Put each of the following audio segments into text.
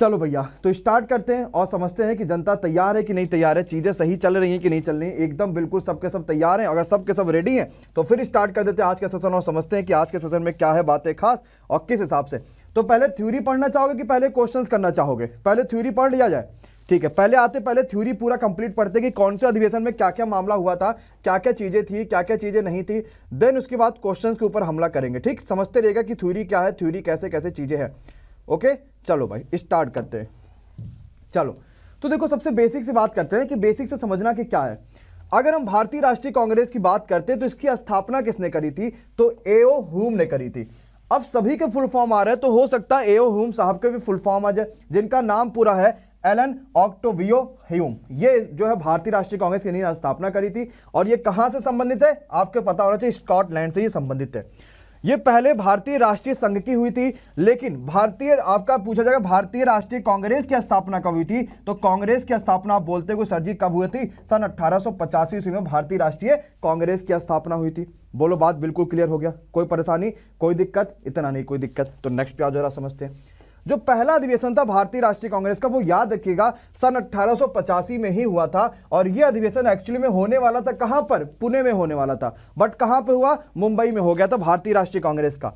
चलो भैया तो स्टार्ट करते हैं और समझते हैं कि जनता तैयार है कि नहीं तैयार है चीज़ें सही चल रही हैं कि नहीं चल रही एकदम बिल्कुल सबके सब तैयार हैं अगर सबके सब रेडी हैं तो फिर स्टार्ट कर देते हैं आज के सेशन और समझते हैं कि आज के सेशन में क्या है बातें खास और किस हिसाब से तो पहले थ्यूरी पढ़ना चाहोगे कि पहले क्वेश्चन करना चाहोगे पहले थ्यूरी पढ़ लिया जाए ठीक है पहले आते पहले थ्यूरी पूरा कंप्लीट पढ़ते कि कौन से अधिवेशन में क्या क्या मामला हुआ था क्या क्या चीज़ें थी क्या क्या चीज़ें नहीं थी देन उसके बाद क्वेश्चंस के ऊपर हमला करेंगे ठीक समझते रहेगा कि थ्यूरी क्या है थ्यूरी कैसे कैसे चीज़ें हैं ओके चलो भाई स्टार्ट करते हैं चलो तो देखो सबसे बेसिक से बात करते हैं कि बेसिक से समझना कि क्या है अगर हम भारतीय राष्ट्रीय कांग्रेस की बात करते हैं तो इसकी स्थापना किसने करी थी तो एओ हुम ने करी थी अब सभी के फुल फॉर्म आ रहे हैं तो हो सकता है एओ हुम साहब के भी फुल फॉर्म आ जाए जिनका नाम पूरा है एलन ऑक्टोवियो ह्यूम ये जो है भारतीय राष्ट्रीय कांग्रेस की स्थापना करी थी और ये कहां से संबंधित है आपको पता होना चाहिए स्कॉटलैंड से ये संबंधित है ये पहले भारतीय राष्ट्रीय संघ की हुई थी लेकिन भारतीय आपका पूछा जाएगा भारतीय राष्ट्रीय कांग्रेस की स्थापना कब हुई थी तो कांग्रेस की स्थापना आप बोलते हुए सर जी कब हुई थी सन अट्ठारह ईस्वी में भारतीय राष्ट्रीय कांग्रेस की स्थापना हुई थी बोलो बात बिल्कुल क्लियर हो गया कोई परेशानी कोई दिक्कत इतना नहीं कोई दिक्कत तो नेक्स्ट पे आ जरा समझते हैं जो पहला अधिवेशन था भारतीय राष्ट्रीय कांग्रेस का वो याद रखिएगा सन अट्ठारह में ही हुआ था और ये अधिवेशन एक्चुअली में होने वाला था कहां पर पुणे में होने वाला था बट कहां पर हुआ मुंबई में हो गया था भारतीय राष्ट्रीय कांग्रेस का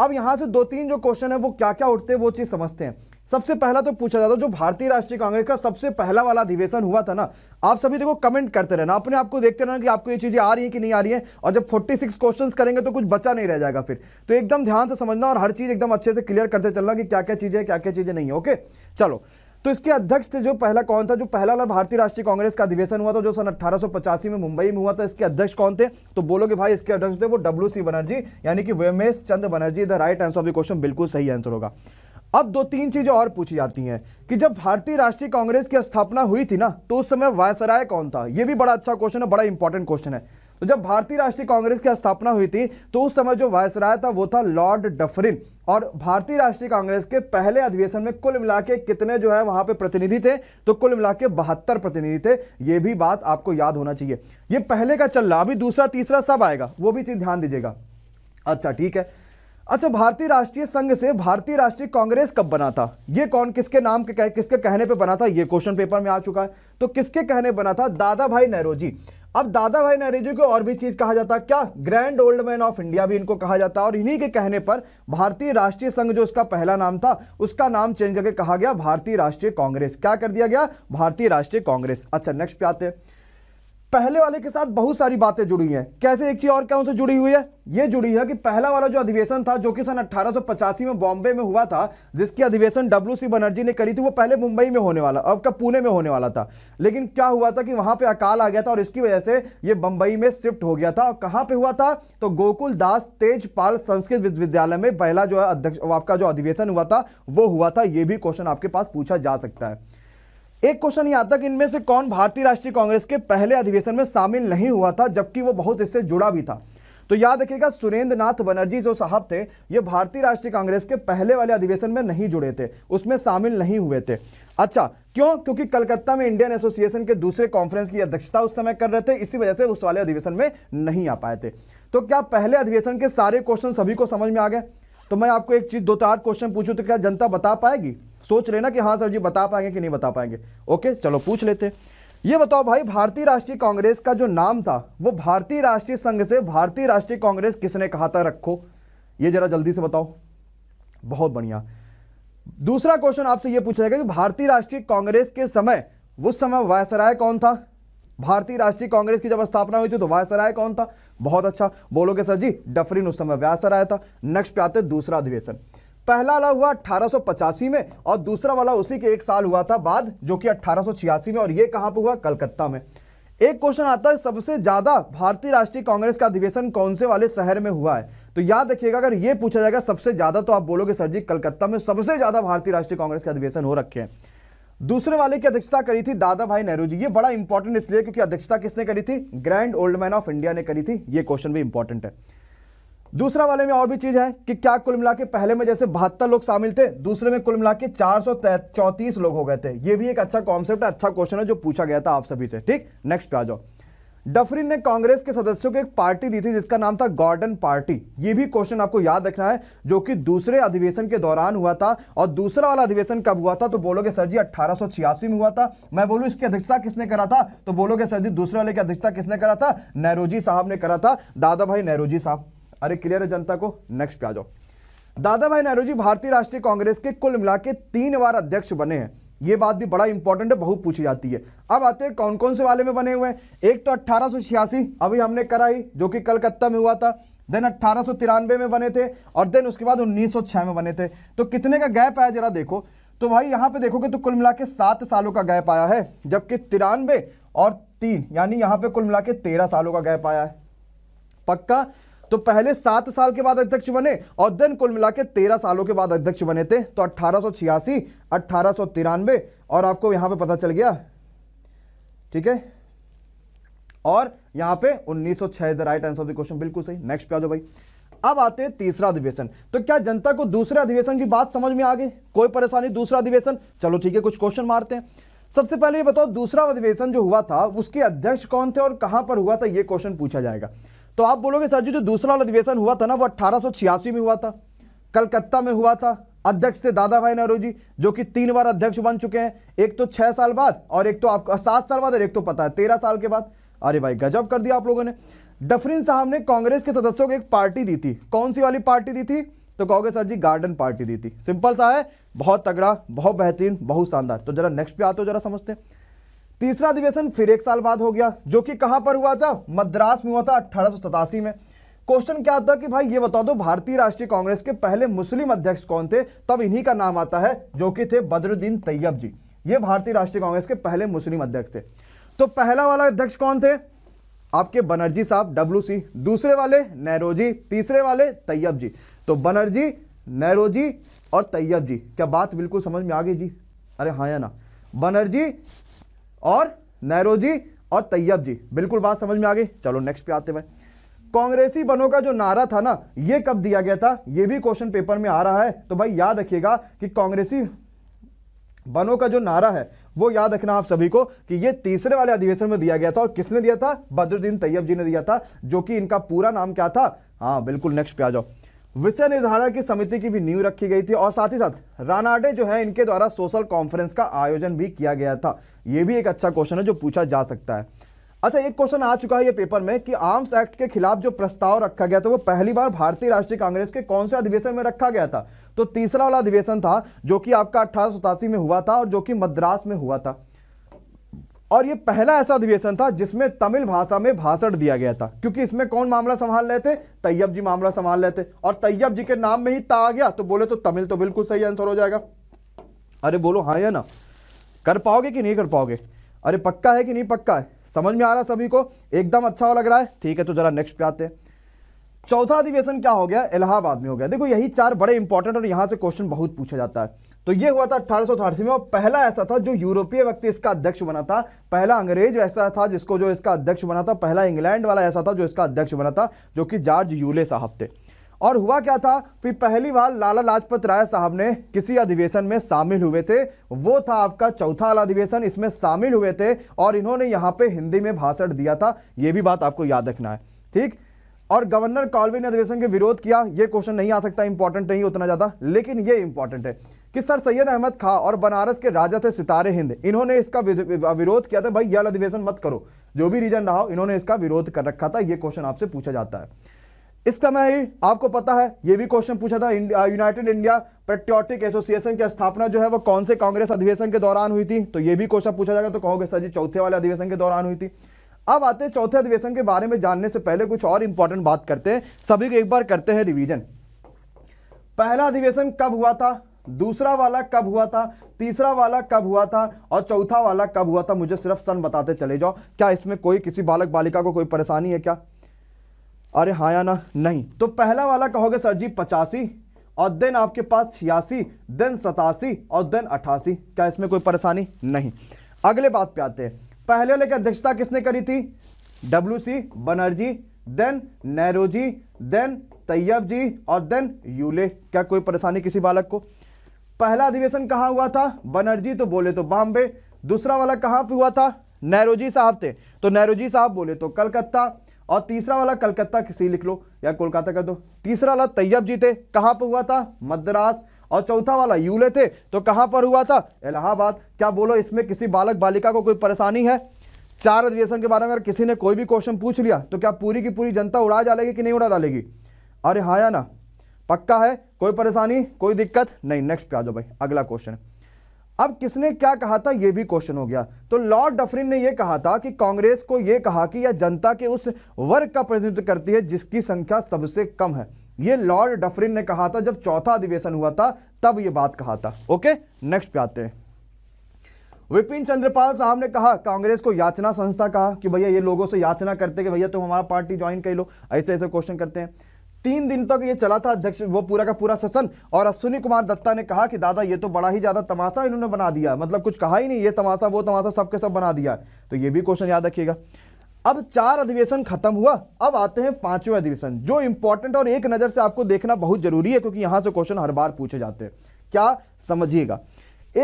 अब यहां से दो तीन जो क्वेश्चन है वो क्या क्या उठते हैं वो चीज़ समझते हैं सबसे पहला तो पूछा जाता जो भारतीय राष्ट्रीय कांग्रेस का सबसे पहला वाला अधिवेशन हुआ था ना आप सभी देखो कमेंट करते रहना अपने आपको देखते रहना कि आपको ये चीज़ें आ रही हैं कि नहीं आ रही हैं और जब 46 क्वेश्चंस करेंगे तो कुछ बचा नहीं रह जाएगा फिर तो एकदम ध्यान से समझना और हर चीज़ एकदम अच्छे से क्लियर करते चलना कि क्या क्या चीज़ें क्या क्या चीज़ें नहीं है ओके चलो तो इसके अध्यक्ष थे जो पहला कौन था जो पहला वाला भारतीय राष्ट्रीय कांग्रेस का अधिवेशन हुआ था जो सन अट्ठारह में मुंबई में हुआ था इसके अध्यक्ष कौन थे तो बोलोगे भाई इसके अध्यक्ष थे वो डब्ल्यू बनर्जी यानी कि Womesh Chandra Banerjee the right answer of the question बिल्कुल सही आंसर होगा अब दो तीन चीज़ें और पूछी जाती हैं कि जब भारतीय राष्ट्रीय कांग्रेस की स्थापना हुई थी ना तो उस समय वायसराय कौन था यह भी बड़ा अच्छा क्वेश्चन है बड़ा इंपॉर्टेंट क्वेश्चन है तो जब भारतीय राष्ट्रीय कांग्रेस की स्थापना हुई थी तो उस समय जो वायसराय था वो था लॉर्ड डफरिन और भारतीय राष्ट्रीय कांग्रेस के पहले अधिवेशन में कुल मिला के कितने जो है वहां पे प्रतिनिधि थे तो कुल मिला के बहत्तर प्रतिनिधि थे ये भी बात आपको याद होना चाहिए ये पहले का चल रहा अभी दूसरा तीसरा सब आएगा वो भी चीज़ ध्यान दीजिएगा अच्छा ठीक है अच्छा भारतीय राष्ट्रीय संघ से भारतीय राष्ट्रीय कांग्रेस कब बना था ये कौन किसके नाम के कह, किसके कहने पे बना था ये क्वेश्चन पेपर में आ चुका है तो किसके कहने बना था दादा भाई नेहरू जी अब दादा भाई नेहरू जी को और भी चीज कहा जाता क्या grand old man of India भी इनको कहा जाता और इन्हीं के कहने पर भारतीय राष्ट्रीय संघ जो उसका पहला नाम था उसका नाम चेंज करके कहा गया भारतीय राष्ट्रीय कांग्रेस क्या कर दिया गया भारतीय राष्ट्रीय कांग्रेस अच्छा नेक्स्ट पे आते हैं पहले वाले के साथ बहुत सारी बातें जुड़ी हैं कैसे एक चीज और क्या उनसे जुड़ी हुई है यह जुड़ी है कि पहला वाला जो अधिवेशन था जो कि सन 1885 में बॉम्बे में हुआ था जिसकी अधिवेशन डब्ल्यू सी बनर्जी ने करी थी वो पहले मुंबई में होने वाला अब का पुणे में होने वाला था लेकिन क्या हुआ था कि वहां पे अकाल आ गया था और इसकी वजह से ये बंबई में शिफ्ट हो गया था और कहां पर हुआ था तो गोकुल दास तेजपाल संस्कृत विश्वविद्यालय में पहला जो है अध्यक्ष आपका जो अधिवेशन हुआ था वो हुआ था यह भी क्वेश्चन आपके पास पूछा जा सकता है एक क्वेश्चन यहाँ तक इनमें से कौन भारतीय राष्ट्रीय कांग्रेस के पहले अधिवेशन में शामिल नहीं हुआ था जबकि वो बहुत इससे जुड़ा भी था तो याद रखिएगा सुरेंद्र नाथ बनर्जी जो साहब थे ये भारतीय राष्ट्रीय कांग्रेस के पहले वाले अधिवेशन में नहीं जुड़े थे उसमें शामिल नहीं हुए थे अच्छा क्यों क्योंकि कलकत्ता में इंडियन एसोसिएशन के दूसरे कॉन्फ्रेंस की अध्यक्षता उस समय कर रहे थे इसी वजह से उस वाले अधिवेशन में नहीं आ पाए थे तो क्या पहले अधिवेशन के सारे क्वेश्चन सभी को समझ में आ गए तो मैं आपको एक चीज दो चार क्वेश्चन पूछूं तो क्या जनता बता पाएगी सोच रहे ना कि हाँ सर जी बता पाएंगे कि नहीं बता पाएंगे ओके चलो पूछ लेते ये बताओ भाई भारतीय राष्ट्रीय कांग्रेस का जो नाम था वो भारतीय राष्ट्रीय संघ से भारतीय राष्ट्रीय कांग्रेस किसने कहा था रखो ये जरा जल्दी से बताओ बहुत बढ़िया दूसरा क्वेश्चन आपसे ये पूछा जाएगा कि भारतीय राष्ट्रीय कांग्रेस के समय उस समय वायसराय कौन था भारतीय राष्ट्रीय कांग्रेस की जब स्थापना हुई थी तो वायसराय कौन था बहुत अच्छा बोलोगे सर जी डफरिन उस समय व्यासराय था नेक्स्ट पे आते दूसरा अधिवेशन पहला अलाव हुआ अठारह में और दूसरा वाला उसी के एक साल हुआ था बाद जो कि अठारह में और ये कहाँ पर हुआ कलकत्ता में एक क्वेश्चन आता है सबसे ज्यादा भारतीय राष्ट्रीय कांग्रेस का अधिवेशन कौन से वाले शहर में हुआ है तो याद रखिएगा अगर ये पूछा जाएगा सबसे ज्यादा तो आप बोलोगे सर जी कलकत्ता में सबसे ज्यादा भारतीय राष्ट्रीय कांग्रेस का अधिवेशन हो रखे हैं दूसरे वाले की अध्यक्षता करी थी दादा भाई नेहरू जी ये बड़ा इंपॉर्टेंट इसलिए क्योंकि अध्यक्षता किसने करी थी grand old man of India ने करी थी ये क्वेश्चन भी इंपॉर्टेंट है दूसरा वाले में और भी चीज है कि क्या कुल मिला के पहले में जैसे बहत्तर लोग शामिल थे दूसरे में कुल मिला के चार लोग हो गए थे यह भी एक अच्छा कॉन्सेप्ट है अच्छा क्वेश्चन है जो पूछा गया था आप सभी से ठीक नेक्स्ट पे आ जाओ डफरिन ने कांग्रेस के सदस्यों को एक पार्टी दी थी जिसका नाम था गॉर्डन पार्टी यह भी क्वेश्चन आपको याद रखना है जो कि दूसरे अधिवेशन के दौरान हुआ था और दूसरा वाला अधिवेशन कब हुआ था तो बोलोगे सर जी अट्ठारह में हुआ था मैं बोलू इसकी अध्यक्षता किसने करा था तो बोलोगे सर जी दूसरे वाले की अध्यक्षता किसने करा था नेहरू साहब ने करा था दादा भाई नेहरू साहब अरे क्लियर है जनता को नेक्स्ट पे आ जाओ दादा भाई नेहरू जी भारतीय राष्ट्रीय कांग्रेस के कुल मिला के तीन बार अध्यक्ष बने हैं ये बात भी बड़ा इंपॉर्टेंट है बहुत पूछी जाती है अब आते हैं कौन कौन से वाले में बने हुए हैं एक तो अट्ठारह अभी हमने कराई जो कि कलकत्ता में हुआ था देन अट्ठारह में बने थे और देन उसके बाद उन्नीस में बने थे तो कितने का गैप आया जरा देखो तो भाई यहाँ पे देखोगे तो कुल मिला के सात सालों का गैप आया है जबकि तिरानवे और तीन यानी यहाँ पे कुल मिला के तेरह सालों का गैप आया है पक्का तो पहले सात साल के बाद अध्यक्ष बने और देन कुल मिला के तेरह सालों के बाद अध्यक्ष बने थे तो अट्ठारह सौ छियासी तिरानवे और आपको यहां पे पता चल गया ठीक है और यहां पे 1906 the right answer of the question बिल्कुल सही नेक्स्ट पे आ जाओ भाई अब आते हैं तीसरा अधिवेशन तो क्या जनता को दूसरे अधिवेशन की बात समझ में आ गई कोई परेशानी दूसरा अधिवेशन चलो ठीक है कुछ क्वेश्चन मारते हैं सबसे पहले ये बताओ दूसरा अधिवेशन जो हुआ था उसके अध्यक्ष कौन थे और कहां पर हुआ था ये क्वेश्चन पूछा जाएगा तो आप बोलोगे सर जी जो दूसरा अधिवेशन हुआ था ना वो अट्ठारह में हुआ था कलकत्ता में हुआ था अध्यक्ष थे दादा भाई नेहरू जी जो कि तीन बार अध्यक्ष बन चुके हैं एक तो छह साल बाद और एक तो आपको सात साल बाद और एक तो पता है तेरह साल के बाद अरे भाई गजब कर दिया आप लोगों ने डफरिन साहब ने कांग्रेस के सदस्यों को एक पार्टी दी थी कौन सी वाली पार्टी दी थी तो कहोगे सर जी गार्डन पार्टी दी थी सिंपल सा है बहुत तगड़ा बहुत बेहतरीन बहुत शानदार तो जरा नेक्स्ट पे आते हो जरा समझते हैं तीसरा अधिवेशन फिर एक साल बाद हो गया जो कि कहां पर हुआ था मद्रास में हुआ था अठारह में क्वेश्चन क्या आता कि भाई ये बता दो तो भारतीय राष्ट्रीय कांग्रेस के पहले मुस्लिम अध्यक्ष कौन थे तब इन्हीं का नाम आता है जो कि थे बदरुद्दीन तैयब जी ये भारतीय राष्ट्रीय कांग्रेस के पहले मुस्लिम अध्यक्ष थे तो पहला वाला अध्यक्ष कौन थे आपके बनर्जी साहब डब्ल्यू सी दूसरे वाले नेहरोजी तीसरे वाले तैयब जी तो बनर्जी नेहरोजी और तैयब जी क्या बात बिल्कुल समझ में आ गई जी अरे हाँ या ना बनर्जी और नेहरू जी और तैयब जी बिल्कुल बात समझ में आ गई चलो नेक्स्ट पे आते हैं कांग्रेसी बनो का जो नारा था ना ये कब दिया गया था ये भी क्वेश्चन पेपर में आ रहा है तो भाई याद रखिएगा कि कांग्रेसी बनो का जो नारा है वो याद रखना आप सभी को कि ये तीसरे वाले अधिवेशन में दिया गया था और किसने दिया था बद्रुद्दीन तैयब जी ने दिया था जो कि इनका पूरा नाम क्या था हाँ बिल्कुल नेक्स्ट पे आ जाओ विषय निर्धारण की समिति की भी नींव रखी गई थी और साथ ही साथ रानाडे जो है इनके द्वारा सोशल कॉन्फ्रेंस का आयोजन भी किया गया था ये भी एक अच्छा क्वेश्चन है जो पूछा जा सकता है अच्छा एक क्वेश्चन आ चुका है ये पेपर में कि आर्म्स एक्ट के खिलाफ जो प्रस्ताव रखा गया था वो पहली बार भारतीय राष्ट्रीय कांग्रेस के कौन से अधिवेशन में रखा गया था तो तीसरा वाला अधिवेशन था जो कि आपका अठारह में हुआ था और जो कि मद्रास में हुआ था और ये पहला ऐसा अधिवेशन था जिसमें तमिल भाषा में भाषण दिया गया था क्योंकि इसमें कौन मामला संभाल रहे थे तैयब जी मामला संभाल रहे थे और तैयब जी के नाम में ही ता आ गया तो बोले तो तमिल तो बिल्कुल सही आंसर हो जाएगा अरे बोलो हाँ या ना कर पाओगे कि नहीं कर पाओगे अरे पक्का है कि नहीं पक्का है समझ में आ रहा सभी को एकदम अच्छा लग रहा है ठीक है तो जरा नेक्स्ट पे आते हैं चौथा अधिवेशन क्या हो गया इलाहाबाद में हो गया देखो यही चार बड़े इंपॉर्टेंट और यहां से क्वेश्चन बहुत पूछा जाता है तो ये हुआ था अठारह में और पहला ऐसा था जो यूरोपीय व्यक्ति इसका अध्यक्ष बना था पहला अंग्रेज ऐसा था जिसको जो इसका अध्यक्ष बना था पहला इंग्लैंड वाला ऐसा था जो इसका अध्यक्ष बना था जो कि जॉर्ज यूले साहब थे और हुआ क्या था कि पहली बार लाला लाजपत राय साहब ने किसी अधिवेशन में शामिल हुए थे वो था आपका चौथा वाला अधिवेशन इसमें शामिल हुए थे और इन्होंने यहाँ पे हिंदी में भाषण दिया था ये भी बात आपको याद रखना है ठीक और गवर्नर कॉलविन अधिवेशन के विरोध किया ये क्वेश्चन नहीं आ सकता इंपॉर्टेंट नहीं उतना ज़्यादा लेकिन ये इंपॉर्टेंट है कि सर सैयद अहमद खां और बनारस के राजा थे सितारे हिंद इन्होंने इसका विरोध किया था भाई यह अधिवेशन मत करो जो भी रीजन रहा इन्होंने इसका विरोध कर रखा था ये क्वेश्चन आपसे पूछा जाता है इस समय ही आपको पता है ये भी क्वेश्चन पूछा था यूनाइटेड इंडिया पेट्रियोटिक एसोसिएशन की स्थापना जो है वो कौन से कांग्रेस अधिवेशन के दौरान हुई थी तो ये भी क्वेश्चन पूछा जाएगा तो कहोगे सर जी चौथे वाले अधिवेशन के दौरान हुई थी अब आते हैं चौथे अधिवेशन के बारे में जानने से पहले कुछ और इंपॉर्टेंट बात करते हैं सभी को एक बार करते हैं रिवीजन पहला अधिवेशन कब हुआ था दूसरा वाला कब हुआ था तीसरा वाला कब हुआ था और चौथा वाला कब हुआ था मुझे सिर्फ सन बताते चले जाओ क्या इसमें कोई किसी बालक बालिका को कोई परेशानी है क्या अरे हाँ या ना नहीं तो पहला वाला कहोगे सर जी पचासी और देन आपके पास छियासी देन सतासी और देन अठासी क्या इसमें कोई परेशानी नहीं अगले बात पे आते हैं पहले वाले की अध्यक्षता किसने करी थी W C Banerjee then Nehru ji then Tyabji और देन यूले क्या कोई परेशानी किसी बालक को पहला अधिवेशन कहाँ हुआ था बनर्जी तो बोले तो बॉम्बे दूसरा वाला कहाँ पे हुआ था नेहरू जी साहब थे तो नेहरू जी साहब बोले तो कलकत्ता और तीसरा वाला कलकत्ता किसी लिख लो या कोलकाता कर दो तीसरा वाला तैयब जी थे कहाँ पर हुआ था मद्रास और चौथा वाला यू लेते तो कहां पर हुआ था इलाहाबाद क्या बोलो इसमें किसी बालक बालिका को कोई परेशानी है चार अधिवेशन के बारे में अगर किसी ने कोई भी क्वेश्चन पूछ लिया तो क्या पूरी की पूरी जनता उड़ा डालेगी कि नहीं उड़ा डालेगी अरे हाँ या ना पक्का है कोई परेशानी कोई दिक्कत नहीं नेक्स्ट पे आ जाओ भाई अगला क्वेश्चन अब किसने क्या कहा था यह भी क्वेश्चन हो गया तो लॉर्ड डफरिन ने यह कहा था कि कांग्रेस को यह कहा कि यह जनता के उस वर्ग का प्रतिनिधित्व करती है जिसकी संख्या सबसे कम है यह लॉर्ड डफरिन ने कहा था जब चौथा अधिवेशन हुआ था तब यह बात कहा था ओके नेक्स्ट पे आते हैं विपिन चंद्रपाल साहब ने कहा कांग्रेस को याचना संस्था कहा कि भैया ये लोगों से याचना करते कि भैया तुम तो हमारा पार्टी ज्वाइन कर लो ऐसे ऐसे क्वेश्चन करते हैं तीन दिन तक ये चला था अध्यक्ष वो पूरा का पूरा सेशन और अश्विनी कुमार दत्ता ने कहा कि दादा ये तो बड़ा ही ज़्यादा तमाशा इन्होंने बना दिया मतलब कुछ कहा ही नहीं ये तमाशा वो तमाशा सबके सब बना दिया तो ये भी क्वेश्चन याद रखिएगा अब चार अधिवेशन खत्म हुआ अब आते हैं पांचवें अधिवेशन जो इंपॉर्टेंट और एक नज़र से आपको देखना बहुत जरूरी है क्योंकि यहां से क्वेश्चन हर बार पूछे जाते हैं क्या समझिएगा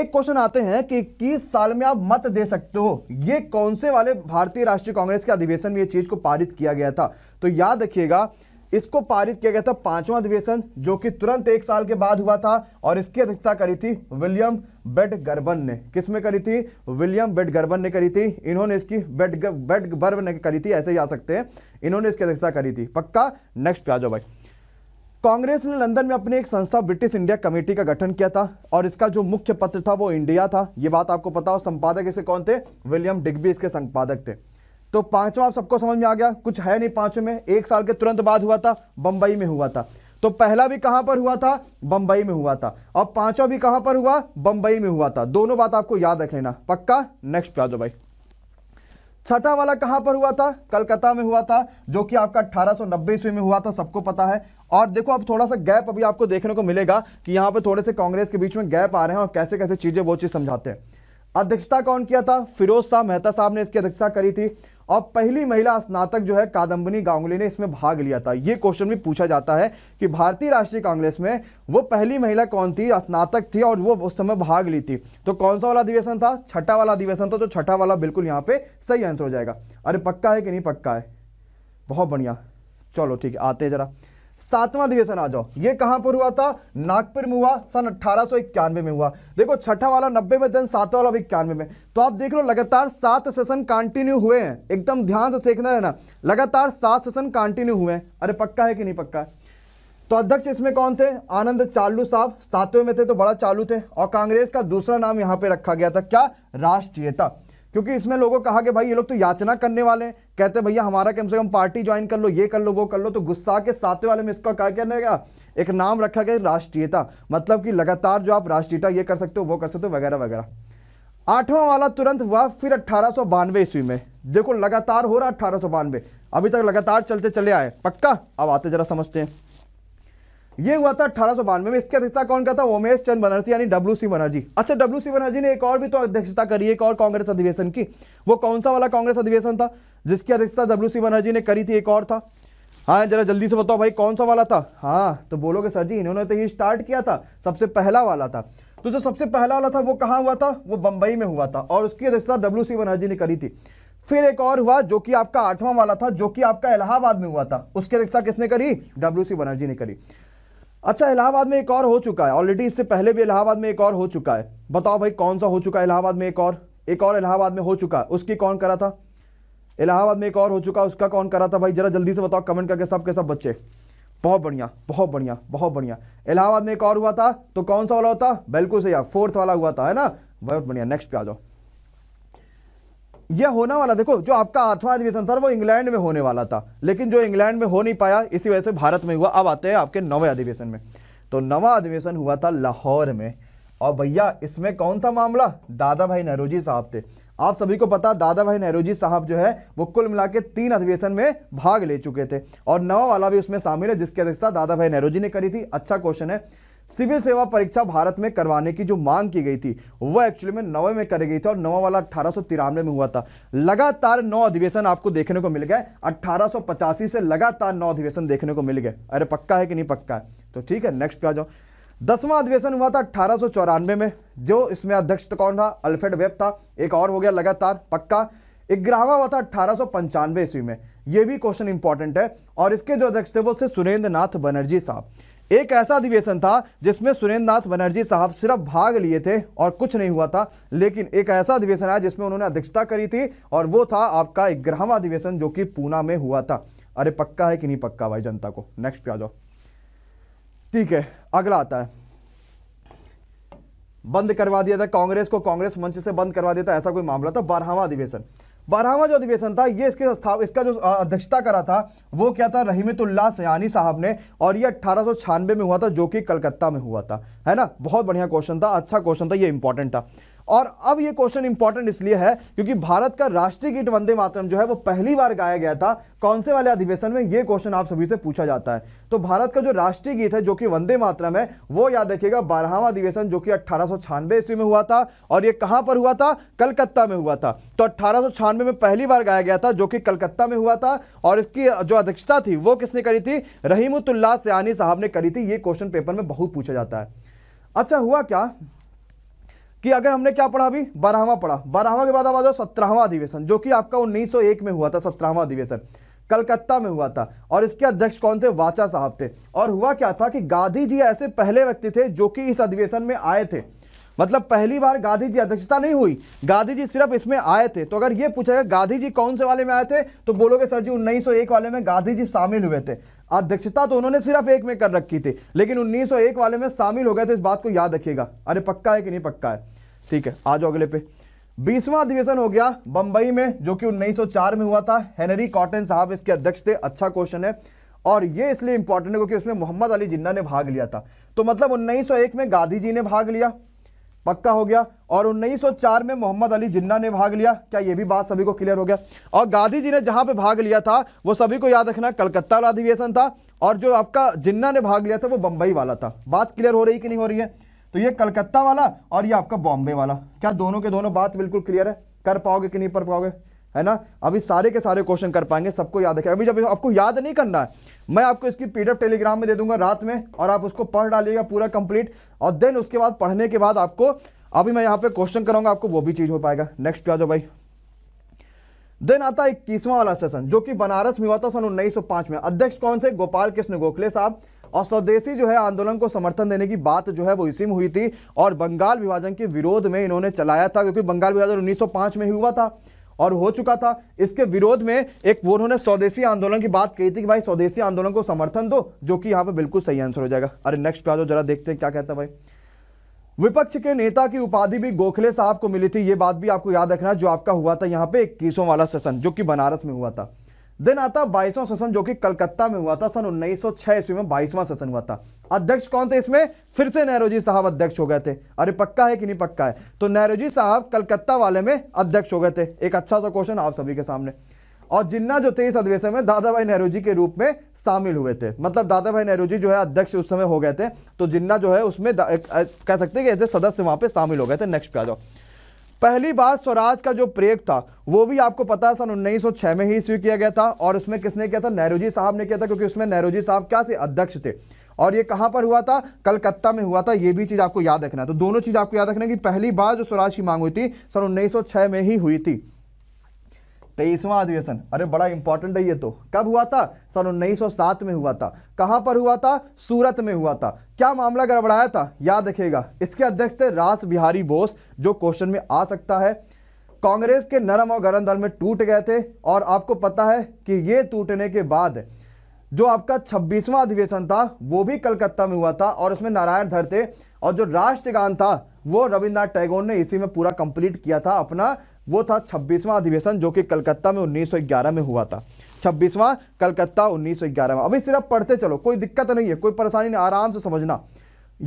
एक क्वेश्चन आते हैं कि इक्कीस साल में आप मत दे सकते हो ये कौन से वाले भारतीय राष्ट्रीय कांग्रेस के अधिवेशन में ये चीज़ को पारित किया गया था तो याद रखिएगा इसको पारित किया गया था पांचवा अधिवेशन जो कि तुरंत एक साल के बाद हुआ था और इसकी अध्यक्षता करी थी विलियम गर्बन ने किसमें करी थी विलियम गर्बन ने करी थी इन्होंने इसकी बेड बेडगर्बन ने करी थी ऐसे ही आ सकते हैं इन्होंने इसकी अध्यक्षता करी थी पक्का नेक्स्ट पे आ जाओ भाई कांग्रेस ने लंदन में अपनी एक संस्था ब्रिटिश इंडिया कमेटी का गठन किया था और इसका जो मुख्य पत्र था वो इंडिया था ये बात आपको पता हो संपादक इसे कौन थे विलियम डिग्बी इसके संपादक थे तो पांचवा आप सबको समझ में आ गया कुछ है नहीं पांचों में एक साल के तुरंत बाद हुआ था बंबई में हुआ था तो पहला भी कहां पर हुआ था बंबई में हुआ था और पांचवा भी कहां पर हुआ बंबई में हुआ था दोनों बात आपको याद रख लेना पक्का नेक्स्ट पे आ जाओ भाई छठा वाला कहां पर हुआ था कलकत्ता में हुआ था जो कि आपका 1890 ईस्वी में हुआ था सबको पता है और देखो अब थोड़ा सा गैप अभी आपको देखने को मिलेगा कि यहां पर थोड़े से कांग्रेस के बीच में गैप आ रहे हैं और कैसे कैसे चीजें वो चीज समझाते हैं अध्यक्षता कौन किया था फिरोज शाह मेहता साहब ने इसकी अध्यक्षता करी थी और पहली महिला स्नातक जो है कादम्बनी गांगुली ने इसमें भाग लिया था ये क्वेश्चन भी पूछा जाता है कि भारतीय राष्ट्रीय कांग्रेस में वो पहली महिला कौन थी स्नातक थी और वो उस समय भाग ली थी तो कौन सा वाला अधिवेशन था छठा वाला अधिवेशन था तो छठा वाला बिल्कुल यहाँ पे सही आंसर हो जाएगा अरे पक्का है कि नहीं पक्का है बहुत बढ़िया चलो ठीक है आते हैं जरा सातवां अधिवेशन आ जाओ ये कहां पर हुआ था नागपुर में हुआ सन अठारह में हुआ देखो छठा वाला नब्बे में देन सातवा वाला इक्यानवे में तो आप देख लो लगातार सात सेशन कंटिन्यू हुए हैं एकदम ध्यान से देखना रहना लगातार सात सेशन कंटिन्यू हुए हैं अरे पक्का है कि नहीं पक्का तो अध्यक्ष इसमें कौन थे आनंद चालू साहब सातवें में थे तो बड़ा चालू थे और कांग्रेस का दूसरा नाम यहां पे रखा गया था क्या राष्ट्रीयता क्योंकि इसमें लोगों कहा कि भाई ये लोग तो याचना करने वाले हैं कहते भैया हमारा कम से कम पार्टी ज्वाइन कर लो ये कर लो वो कर लो तो गुस्सा के साथ वाले में इसका क्या कहने का एक नाम रखा गया राष्ट्रीयता मतलब कि लगातार जो आप राष्ट्रीयता ये कर सकते हो वो कर सकते हो वगैरह वगैरह आठवां वाला तुरंत हुआ फिर अट्ठारह बानवे ईस्वी में देखो लगातार हो रहा अट्ठारह बानवे अभी तक लगातार चलते चले आए पक्का अब आते जरा समझते हैं ये हुआ था अठारह बानवे में इसकी अध्यक्षता कौन करता उमेश चंद बनर्जी यानी डब्ल्यू सी बनर्जी अच्छा डब्ल्यू सी बनर्जी ने एक और भी तो अध्यक्षता करी एक और कांग्रेस अधिवेशन की वो कौन सा वाला कांग्रेस अधिवेशन था जिसकी अध्यक्षता डब्ल्यू सी बनर्जी ने करी थी एक और था हाँ जरा जल्दी से बताओ भाई कौन सा वाला था हाँ तो बोलोगे सर जी इन्होंने तो ये स्टार्ट किया था सबसे पहला वाला था तो जो सबसे पहला वाला था वो कहाँ हुआ था वो बम्बई में हुआ था और उसकी अध्यक्षता डब्ल्यू सी बनर्जी ने करी थी फिर एक और हुआ जो कि आपका आठवां वाला था जो कि आपका इलाहाबाद में हुआ था उसकी अध्यक्षता किसने करी डब्ल्यू सी बनर्जी ने करी अच्छा इलाहाबाद में एक और हो चुका है ऑलरेडी इससे पहले भी इलाहाबाद में एक और हो चुका है बताओ भाई कौन सा हो चुका है इलाहाबाद में एक और एक और इलाहाबाद में हो चुका है उसकी कौन करा था इलाहाबाद में एक और हो चुका है उसका कौन करा था भाई जरा जल्दी से बताओ कमेंट करके सब के सब बच्चे बहुत बढ़िया बहुत बढ़िया बहुत बढ़िया इलाहाबाद में एक और हुआ था तो कौन सा वाला होता बिल्कुल सही यार फोर्थ वाला हुआ था है ना बहुत बढ़िया नेक्स्ट पे आ जाओ यह होने वाला देखो जो आपका आठवां अधिवेशन था वो इंग्लैंड में होने वाला था लेकिन जो इंग्लैंड में हो नहीं पाया इसी वजह से भारत में हुआ अब आते हैं आपके नवे अधिवेशन में तो नवा अधिवेशन हुआ था लाहौर में और भैया इसमें कौन था मामला दादा भाई नेहरू जी साहब थे आप सभी को पता दादा भाई नेहरू जी साहब जो है वो कुल मिला के तीन अधिवेशन में भाग ले चुके थे और नवा वाला भी उसमें शामिल है जिसकी अध्यक्षता दादा भाई नेहरू जी ने करी थी अच्छा क्वेश्चन है सिविल सेवा परीक्षा भारत में करवाने की जो मांग की गई थी वह एक्चुअली में नवे में करी गई थी और नवा वाला अठारह में हुआ था लगातार नौ अधिवेशन आपको देखने को मिल गए अठारह से लगातार नौ अधिवेशन देखने को मिल गए अरे पक्का है कि नहीं पक्का है तो ठीक है नेक्स्ट पे आ जाओ दसवां अधिवेशन हुआ था अठारह में जो इसमें अध्यक्ष तो कौन था अल्फ्रेड वेब था एक और हो गया लगातार पक्का ग्रहवा हुआ था अठारह ईस्वी में ये भी क्वेश्चन इंपॉर्टेंट है और इसके जो अध्यक्ष थे वो थे सुरेंद्र नाथ बनर्जी साहब एक ऐसा अधिवेशन था जिसमें सुरेंद्र नाथ बनर्जी साहब सिर्फ भाग लिए थे और कुछ नहीं हुआ था लेकिन एक ऐसा अधिवेशन आया जिसमें उन्होंने अध्यक्षता करी थी और वो था आपका एक ग्रहम अधिवेशन जो कि पूना में हुआ था अरे पक्का है कि नहीं पक्का भाई जनता को नेक्स्ट पे आ जाओ ठीक है अगला आता है बंद करवा दिया था कांग्रेस को कांग्रेस मंच से बंद करवा दिया था ऐसा कोई मामला था बारहवा अधिवेशन बारहवा जो अधिवेशन था ये इसके इसका जो अध्यक्षता करा था वो क्या था रहीमतुल्ला सयानी साहब ने और ये अट्ठारह में हुआ था जो कि कलकत्ता में हुआ था है ना बहुत बढ़िया क्वेश्चन था अच्छा क्वेश्चन था ये इंपॉर्टेंट था और अब ये क्वेश्चन इंपॉर्टेंट इसलिए है क्योंकि भारत का राष्ट्रीय गीत वंदे मातरम जो है वो पहली बार गाया गया था कौन से वाले अधिवेशन में ये क्वेश्चन आप सभी से पूछा जाता है तो भारत का जो राष्ट्रीय गीत है जो कि वंदे मातरम है वो याद रखिएगा बारहवा अधिवेशन जो कि अट्ठारह ईस्वी में हुआ था और ये कहां पर हुआ था कलकत्ता में हुआ था तो अट्ठारह में पहली बार गाया गया था जो कि कलकत्ता में हुआ था और इसकी जो अध्यक्षता थी वो किसने करी थी रहीमतुल्ला सयानी साहब ने करी थी ये क्वेश्चन पेपर में बहुत पूछा जाता है अच्छा हुआ क्या कि अगर हमने क्या पढ़ा अभी बारहवा पढ़ा बारहवा के बाद आवाज सत्रहवा अधिवेशन जो कि आपका 1901 में हुआ था सत्रहवा अधिवेशन कलकत्ता में हुआ था और इसके अध्यक्ष कौन थे वाचा साहब थे और हुआ क्या था कि गांधी जी ऐसे पहले व्यक्ति थे जो कि इस अधिवेशन में आए थे मतलब पहली बार गांधी जी अध्यक्षता नहीं हुई गांधी जी सिर्फ इसमें आए थे तो अगर ये गया गांधी जी कौन से वाले में आए थे तो बोलोगे सर जी 1901 वाले में गांधी जी शामिल हुए थे अध्यक्षता तो उन्होंने सिर्फ एक में कर रखी थी लेकिन 1901 वाले में शामिल हो गए थे इस बात को याद रखिएगा अरे पक्का है कि नहीं पक्का है ठीक है आ जाओ अगले पे बीसवा अधिवेशन हो गया बंबई में जो कि उन्नीस में हुआ था हेनरी कॉटन साहब इसके अध्यक्ष थे अच्छा क्वेश्चन है और ये इसलिए इंपॉर्टेंट है क्योंकि उसमें मोहम्मद अली जिन्ना ने भाग लिया था तो मतलब 1901 में गांधी जी ने भाग लिया पक्का हो गया और 1904 में मोहम्मद अली जिन्ना ने भाग लिया क्या यह भी बात सभी को क्लियर हो गया और गांधी जी ने जहां पे भाग लिया था वो सभी को याद रखना कलकत्ता वाला अधिवेशन था और जो आपका जिन्ना ने भाग लिया था वो बम्बई वाला था बात क्लियर हो रही कि नहीं हो रही है तो ये कलकत्ता वाला और ये आपका बॉम्बे वाला क्या दोनों के दोनों बात बिल्कुल क्लियर है कर पाओगे कि नहीं कर पाओगे है ना अभी सारे के सारे क्वेश्चन कर पाएंगे सबको याद रखें अभी जब आपको याद नहीं करना है मैं आपको इसकी पीडीएफ टेलीग्राम में दे दूंगा रात में और आप उसको पढ़ डालिएगा पूरा कंप्लीट और देन उसके बाद पढ़ने के बाद आपको अभी मैं यहाँ पे क्वेश्चन कराऊंगा आपको वो भी चीज़ हो पाएगा नेक्स्ट पे आ जाओ भाई देन आता है इक्कीसवां वाला सेशन जो कि बनारस में हुआ था सन उन्नीस में अध्यक्ष कौन थे गोपाल कृष्ण गोखले साहब और स्वदेशी जो है आंदोलन को समर्थन देने की बात जो है वो इसी में हुई थी और बंगाल विभाजन के विरोध में इन्होंने चलाया था क्योंकि बंगाल विभाजन 1905 में ही हुआ था और हो चुका था इसके विरोध में एक वो उन्होंने स्वदेशी आंदोलन की बात कही थी कि भाई स्वदेशी आंदोलन को समर्थन दो जो कि यहां पर बिल्कुल सही आंसर हो जाएगा अरे नेक्स्ट पे आ जरा देखते हैं क्या कहता है भाई विपक्ष के नेता की उपाधि भी गोखले साहब को मिली थी ये बात भी आपको याद रखना जो आपका हुआ था यहाँ पे केसों वाला सेशन जो कि बनारस में हुआ था देन आता बाईसवां सेशन जो कि कलकत्ता में हुआ था सन 1906 ईस्वी में बाईसवां सेशन हुआ था अध्यक्ष कौन थे इसमें फिर से नेहरू जी साहब अध्यक्ष हो गए थे अरे पक्का है कि नहीं पक्का है तो नेहरू जी साहब कलकत्ता वाले में अध्यक्ष हो गए थे एक अच्छा सा क्वेश्चन आप सभी के सामने और जिन्ना जो थे इस अधिवेशन में दादा भाई नेहरू जी के रूप में शामिल हुए थे मतलब दादा भाई नेहरू जी जो है अध्यक्ष उस समय हो गए थे तो जिन्ना जो है उसमें कह सकते हैं कि ऐसे सदस्य वहां पे शामिल हो गए थे नेक्स्ट पे आ जाओ पहली बार स्वराज का जो प्रयोग था वो भी आपको पता है सन 1906 में ही इश्यू किया गया था और उसमें किसने किया था नेहरूजी साहब ने किया था क्योंकि उसमें नेहरूजी साहब क्या थे अध्यक्ष थे और ये कहाँ पर हुआ था कलकत्ता में हुआ था ये भी चीज़ आपको याद रखना तो दोनों चीज़ आपको याद रखना कि पहली बार जो स्वराज की मांग हुई थी सन 1906 में ही हुई थी तेईसवां अधिवेशन अरे बड़ा इंपॉर्टेंट है ये तो कब हुआ था सन 1907 में हुआ था कहां पर हुआ था सूरत में हुआ था क्या मामला गड़बड़ाया था याद रखेगा इसके अध्यक्ष थे रास बिहारी बोस जो क्वेश्चन में आ सकता है कांग्रेस के नरम और गरम दल में टूट गए थे और आपको पता है कि ये टूटने के बाद जो आपका छब्बीसवां अधिवेशन था वो भी कलकत्ता में हुआ था और उसमें नारायण धर थे और जो राष्ट्रगान था वो रविन्द्रनाथ टैगोर ने इसी में पूरा कंप्लीट किया था अपना वो था छब्बीसवां अधिवेशन जो कि कलकत्ता में 1911 में हुआ था छब्बीसवां कलकत्ता 1911 में अभी सिर्फ पढ़ते चलो कोई दिक्कत नहीं है कोई परेशानी नहीं आराम से समझना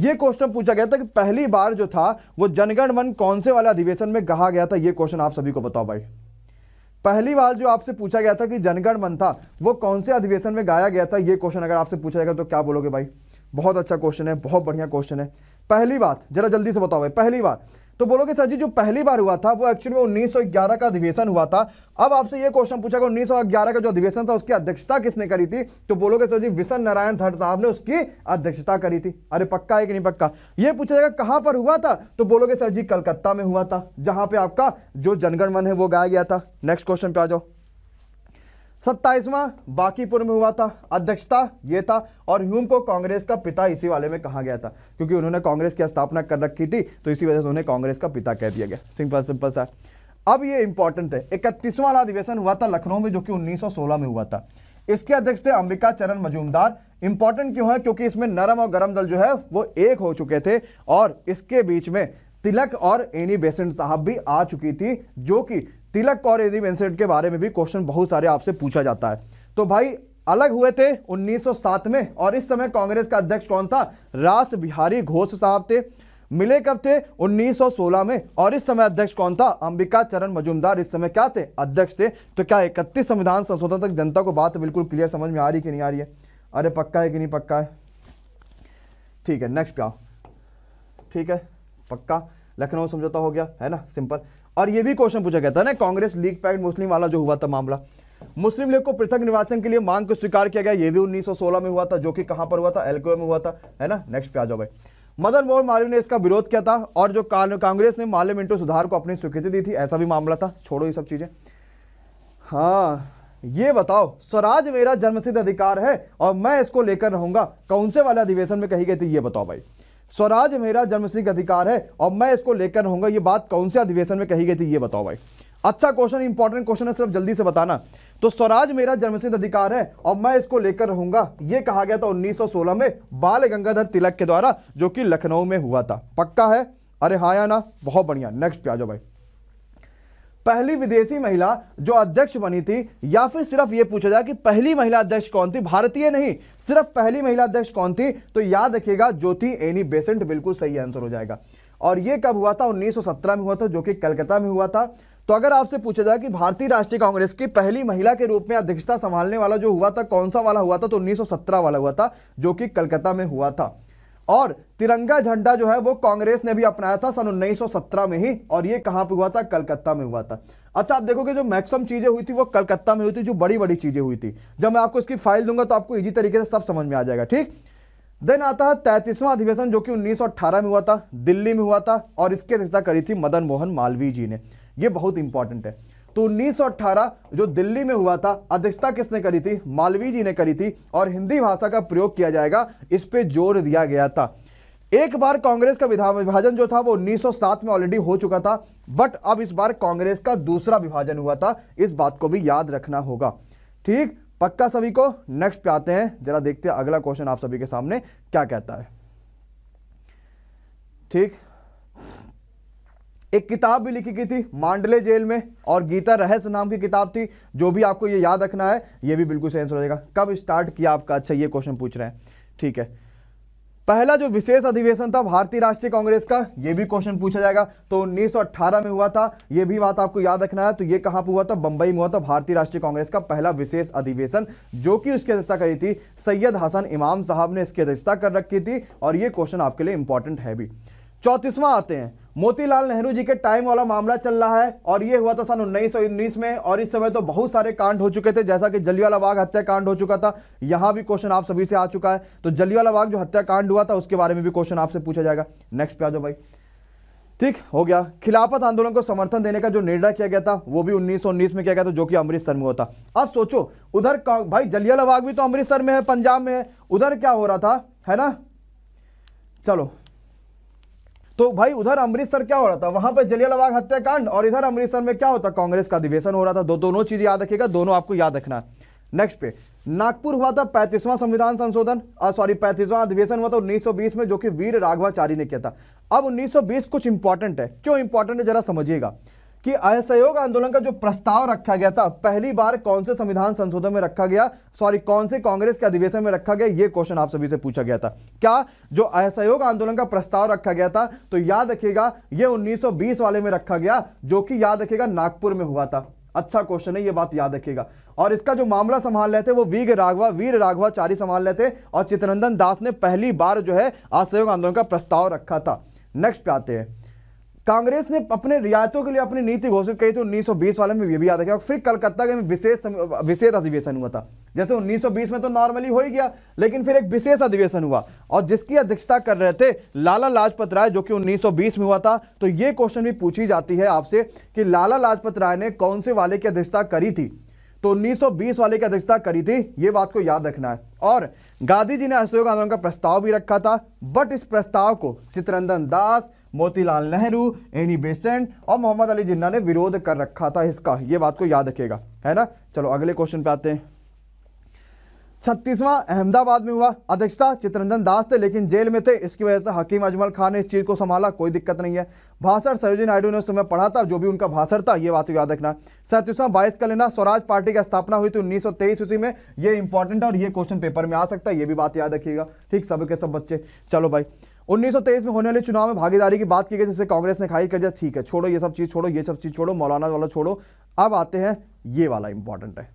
ये क्वेश्चन पूछा गया था कि पहली बार जो था वो जनगण मन कौन से वाले अधिवेशन में कहा गया था ये क्वेश्चन आप सभी को बताओ भाई पहली बार जो आपसे पूछा गया था कि जनगण मन था वो कौन से अधिवेशन में गाया गया था ये क्वेश्चन अगर आपसे पूछा जाएगा तो क्या बोलोगे भाई बहुत अच्छा क्वेश्चन है बहुत बढ़िया क्वेश्चन है पहली बात जरा जल्दी से बताओ भाई पहली बार तो बोलोगे सर जी जो पहली बार हुआ था वो एक्चुअली में 1911 का अधिवेशन हुआ था अब आपसे ये क्वेश्चन पूछा गया 1911 का जो अधिवेशन था उसकी अध्यक्षता किसने करी थी तो बोलोगे सर जी विशन नारायण धर साहब ने उसकी अध्यक्षता करी थी अरे पक्का है कि नहीं पक्का ये पूछा जाएगा कहाँ पर हुआ था तो बोलोगे सर जी कलकत्ता में हुआ था जहाँ पे आपका जो जनगणमन है वो गाया गया था नेक्स्ट क्वेश्चन पे आ जाओ सत्ताईसवां बाकीपुर में हुआ था अध्यक्षता ये था और ह्यूम को तो कांग्रेस का पिता इसी वाले में कहा गया था क्योंकि उन्होंने कांग्रेस की स्थापना कर रखी थी तो इसी वजह से उन्हें कांग्रेस का पिता कह दिया गया सिंपल सिंपल सा अब ये इंपॉर्टेंट है इकतीसवां अधिवेशन हुआ था लखनऊ में जो कि 1916 में हुआ था इसके अध्यक्ष थे अंबिका चरण मजूमदार इंपॉर्टेंट क्यों है क्योंकि इसमें नरम और गर्म दल जो है वो एक हो चुके थे और इसके बीच में तिलक और एनी बेसेंट साहब भी आ चुकी थी जो कि तिलक और यदि इंसिडेंट के बारे में भी क्वेश्चन बहुत सारे आपसे पूछा जाता है तो भाई अलग हुए थे 1907 में और इस समय कांग्रेस का अध्यक्ष कौन था रास बिहारी घोष साहब थे मिले कब थे 1916 में और इस समय अध्यक्ष कौन था अंबिका चरण मजुमदार इस समय क्या थे अध्यक्ष थे तो क्या इकतीस संविधान संशोधन तक जनता को बात बिल्कुल क्लियर समझ में आ रही कि नहीं आ रही है अरे पक्का है कि नहीं पक्का है ठीक है नेक्स्ट पे आओ ठीक है पक्का लखनऊ समझौता हो गया है ना सिंपल और ये भी क्वेश्चन पूछा गया था ना कांग्रेस लीग पैक्ट मुस्लिम वाला जो हुआ था मामला मुस्लिम लीग को पृथक निर्वाचन के लिए मांग को स्वीकार किया गया ये भी 1916 में हुआ था जो कि कहां पर हुआ था एलको में हुआ था है ना नेक्स्ट पे आ जाओ भाई मदन मोहन मालवीय ने इसका विरोध किया था और जो कांग्रेस ने माले मिंटो सुधार को अपनी स्वीकृति दी थी ऐसा भी मामला था छोड़ो ये सब चीजें हाँ ये बताओ स्वराज मेरा जन्मसिद्ध अधिकार है और मैं इसको लेकर रहूंगा कौन से वाले अधिवेशन में कही गई थी ये बताओ भाई स्वराज मेरा जन्मसिक अधिकार है और मैं इसको लेकर रहूंगा ये बात कौन से अधिवेशन में कही गई थी ये बताओ भाई अच्छा क्वेश्चन इंपॉर्टेंट क्वेश्चन है सिर्फ जल्दी से बताना तो स्वराज मेरा जन्मसिद्ध अधिकार है और मैं इसको लेकर रहूंगा ये कहा गया था 1916 में बाल गंगाधर तिलक के द्वारा जो कि लखनऊ में हुआ था पक्का है अरे हाँ ना बहुत बढ़िया नेक्स्ट पे आ जाओ भाई पहली विदेशी महिला जो अध्यक्ष बनी थी या फिर सिर्फ यह पूछा जाए कि पहली महिला अध्यक्ष कौन थी भारतीय नहीं सिर्फ पहली महिला अध्यक्ष कौन थी तो याद रखिएगा ज्योति एनी बेसेंट बिल्कुल सही आंसर हो जाएगा और यह कब हुआ था 1917 में हुआ था जो कि कलकत्ता में हुआ था तो अगर आपसे पूछा जाए कि भारतीय राष्ट्रीय कांग्रेस की पहली महिला के रूप में अध्यक्षता संभालने वाला जो हुआ था कौन सा वाला हुआ था तो 1917 वाला हुआ था जो कि कलकत्ता में हुआ था और तिरंगा झंडा जो है वो कांग्रेस ने भी अपनाया था सन 1917 में ही और ये कहां पर हुआ था कलकत्ता में हुआ था अच्छा आप देखोगे जो मैक्सिमम चीज़ें हुई थी वो कलकत्ता में हुई थी जो बड़ी बड़ी चीज़ें हुई थी जब मैं आपको इसकी फाइल दूंगा तो आपको इजी तरीके से सब समझ में आ जाएगा ठीक देन आता है तैतीसवां अधिवेशन जो कि उन्नीस में हुआ था दिल्ली में हुआ था और इसकी अध्यक्षता करी थी मदन मोहन मालवीय जी ने यह बहुत इंपॉर्टेंट है तो 1918 जो दिल्ली में हुआ था अध्यक्षता किसने करी थी मालवी जी ने करी थी और हिंदी भाषा का प्रयोग किया जाएगा इस पर जोर दिया गया था एक बार कांग्रेस का विभाजन जो था वो 1907 में ऑलरेडी हो चुका था बट अब इस बार कांग्रेस का दूसरा विभाजन हुआ था इस बात को भी याद रखना होगा ठीक पक्का सभी को नेक्स्ट पे आते हैं जरा देखते हैं अगला क्वेश्चन आप सभी के सामने क्या कहता है ठीक एक किताब भी लिखी गई थी मांडले जेल में और गीता रहस्य नाम की किताब थी जो भी आपको ये याद रखना है ये भी बिल्कुल सही आंसर हो जाएगा कब स्टार्ट किया आपका अच्छा ये क्वेश्चन पूछ रहे हैं ठीक है पहला जो विशेष अधिवेशन था भारतीय राष्ट्रीय कांग्रेस का ये भी क्वेश्चन पूछा जाएगा तो 1918 में हुआ था ये भी बात आपको याद रखना है तो ये कहाँ पर हुआ था बंबई में हुआ था भारतीय राष्ट्रीय कांग्रेस का पहला विशेष अधिवेशन जो कि उसकी अध्यक्षता करी थी सैयद हसन इमाम साहब ने इसकी अध्यक्षता कर रखी थी और ये क्वेश्चन आपके लिए इंपॉर्टेंट है भी चौतीसवां आते हैं मोतीलाल नेहरू जी के टाइम वाला मामला चल रहा है और ये हुआ था सन उन्नीस में और इस समय तो बहुत सारे कांड हो चुके थे जैसा कि जलियाला बाग हत्याकांड हो चुका था यहां भी क्वेश्चन आप सभी से आ चुका है तो जलियाला बाग जो हत्याकांड हुआ था उसके बारे में भी क्वेश्चन आपसे पूछा जाएगा नेक्स्ट पे आ जाओ भाई ठीक हो गया खिलाफत आंदोलन को समर्थन देने का जो निर्णय किया गया था वो भी उन्नीस में किया गया था जो कि अमृतसर में होता अब सोचो उधर भाई जलियाला बाग भी तो अमृतसर में है पंजाब में है उधर क्या हो रहा था है ना चलो तो भाई उधर अमृतसर क्या हो रहा था वहां पर जलियालाबाग हत्याकांड और इधर अमृतसर में क्या होता कांग्रेस का अधिवेशन हो रहा था दो दोनों चीज याद रखेगा दोनों आपको याद रखना नेक्स्ट पे नागपुर हुआ था पैंतीसवां संविधान संशोधन सॉरी पैंतीसवां अधिवेशन हुआ था 1920 में जो कि वीर राघवाचारी ने किया था अब 1920 कुछ इंपॉर्टेंट है क्यों इंपॉर्टेंट है जरा समझिएगा कि असहयोग आंदोलन का जो प्रस्ताव रखा गया था पहली बार कौन से संविधान संशोधन में रखा गया सॉरी कौन से कांग्रेस के अधिवेशन में रखा गया यह क्वेश्चन आप सभी से पूछा गया था क्या जो असहयोग आंदोलन का प्रस्ताव रखा गया था तो याद रखिएगा यह 1920 वाले में रखा गया जो कि याद रखिएगा नागपुर में हुआ था अच्छा क्वेश्चन है यह बात याद रखेगा और इसका जो मामला संभाल रहे थे वो वीर राघवा वीर राघवाचारी संभाल रहे थे और चित्रनंदन दास ने पहली बार जो है असहयोग आंदोलन का प्रस्ताव रखा था नेक्स्ट पे आते हैं कांग्रेस ने अपने रियायतों के लिए अपनी नीति घोषित की थी बीस वाले में भी याद रखा फिर कलकत्ता के विशेष विशेष अधिवेशन हुआ था जैसे 1920 में तो नॉर्मली हो ही गया लेकिन फिर एक विशेष अधिवेशन हुआ और जिसकी अध्यक्षता कर रहे थे लाला लाजपत राय जो कि 1920 में हुआ था तो ये क्वेश्चन भी पूछी जाती है आपसे कि लाला लाजपत राय ने कौन से वाले की अध्यक्षता करी थी तो 1920 वाले की अध्यक्षता करी थी ये बात को याद रखना है और गांधी जी ने अशोक आंदोलन का प्रस्ताव भी रखा था बट इस प्रस्ताव को चित्रंदन दास मोतीलाल नेहरू एनी बेसेंट और मोहम्मद अली जिन्ना ने विरोध कर रखा था इसका ये बात को याद रखेगा है ना चलो अगले क्वेश्चन पे आते हैं छत्तीसवां अहमदाबाद में हुआ अध्यक्षता चित्रंजन दास थे लेकिन जेल में थे इसकी वजह से हकीम अजमल खान ने इस चीज़ को संभाला कोई दिक्कत नहीं है भाषण सयोजी नायडू ने उस समय पढ़ा था जो भी उनका भाषण था ये बात को याद रखना सैंतीसवां बाईस का लेना स्वराज पार्टी की स्थापना हुई थी उन्नीस सौ ईस्वी में ये इंपॉर्टेंट और ये क्वेश्चन पेपर में आ सकता है ये भी बात याद रखिएगा ठीक सब के सब बच्चे चलो भाई 1923 में होने वाले चुनाव में भागीदारी की बात की गई जिससे कांग्रेस ने खाई दिया ठीक है छोड़ो ये सब चीज़ छोड़ो ये सब चीज़ छोड़ो मौलाना वाला छोड़ो अब आते हैं ये वाला इंपॉर्टेंट है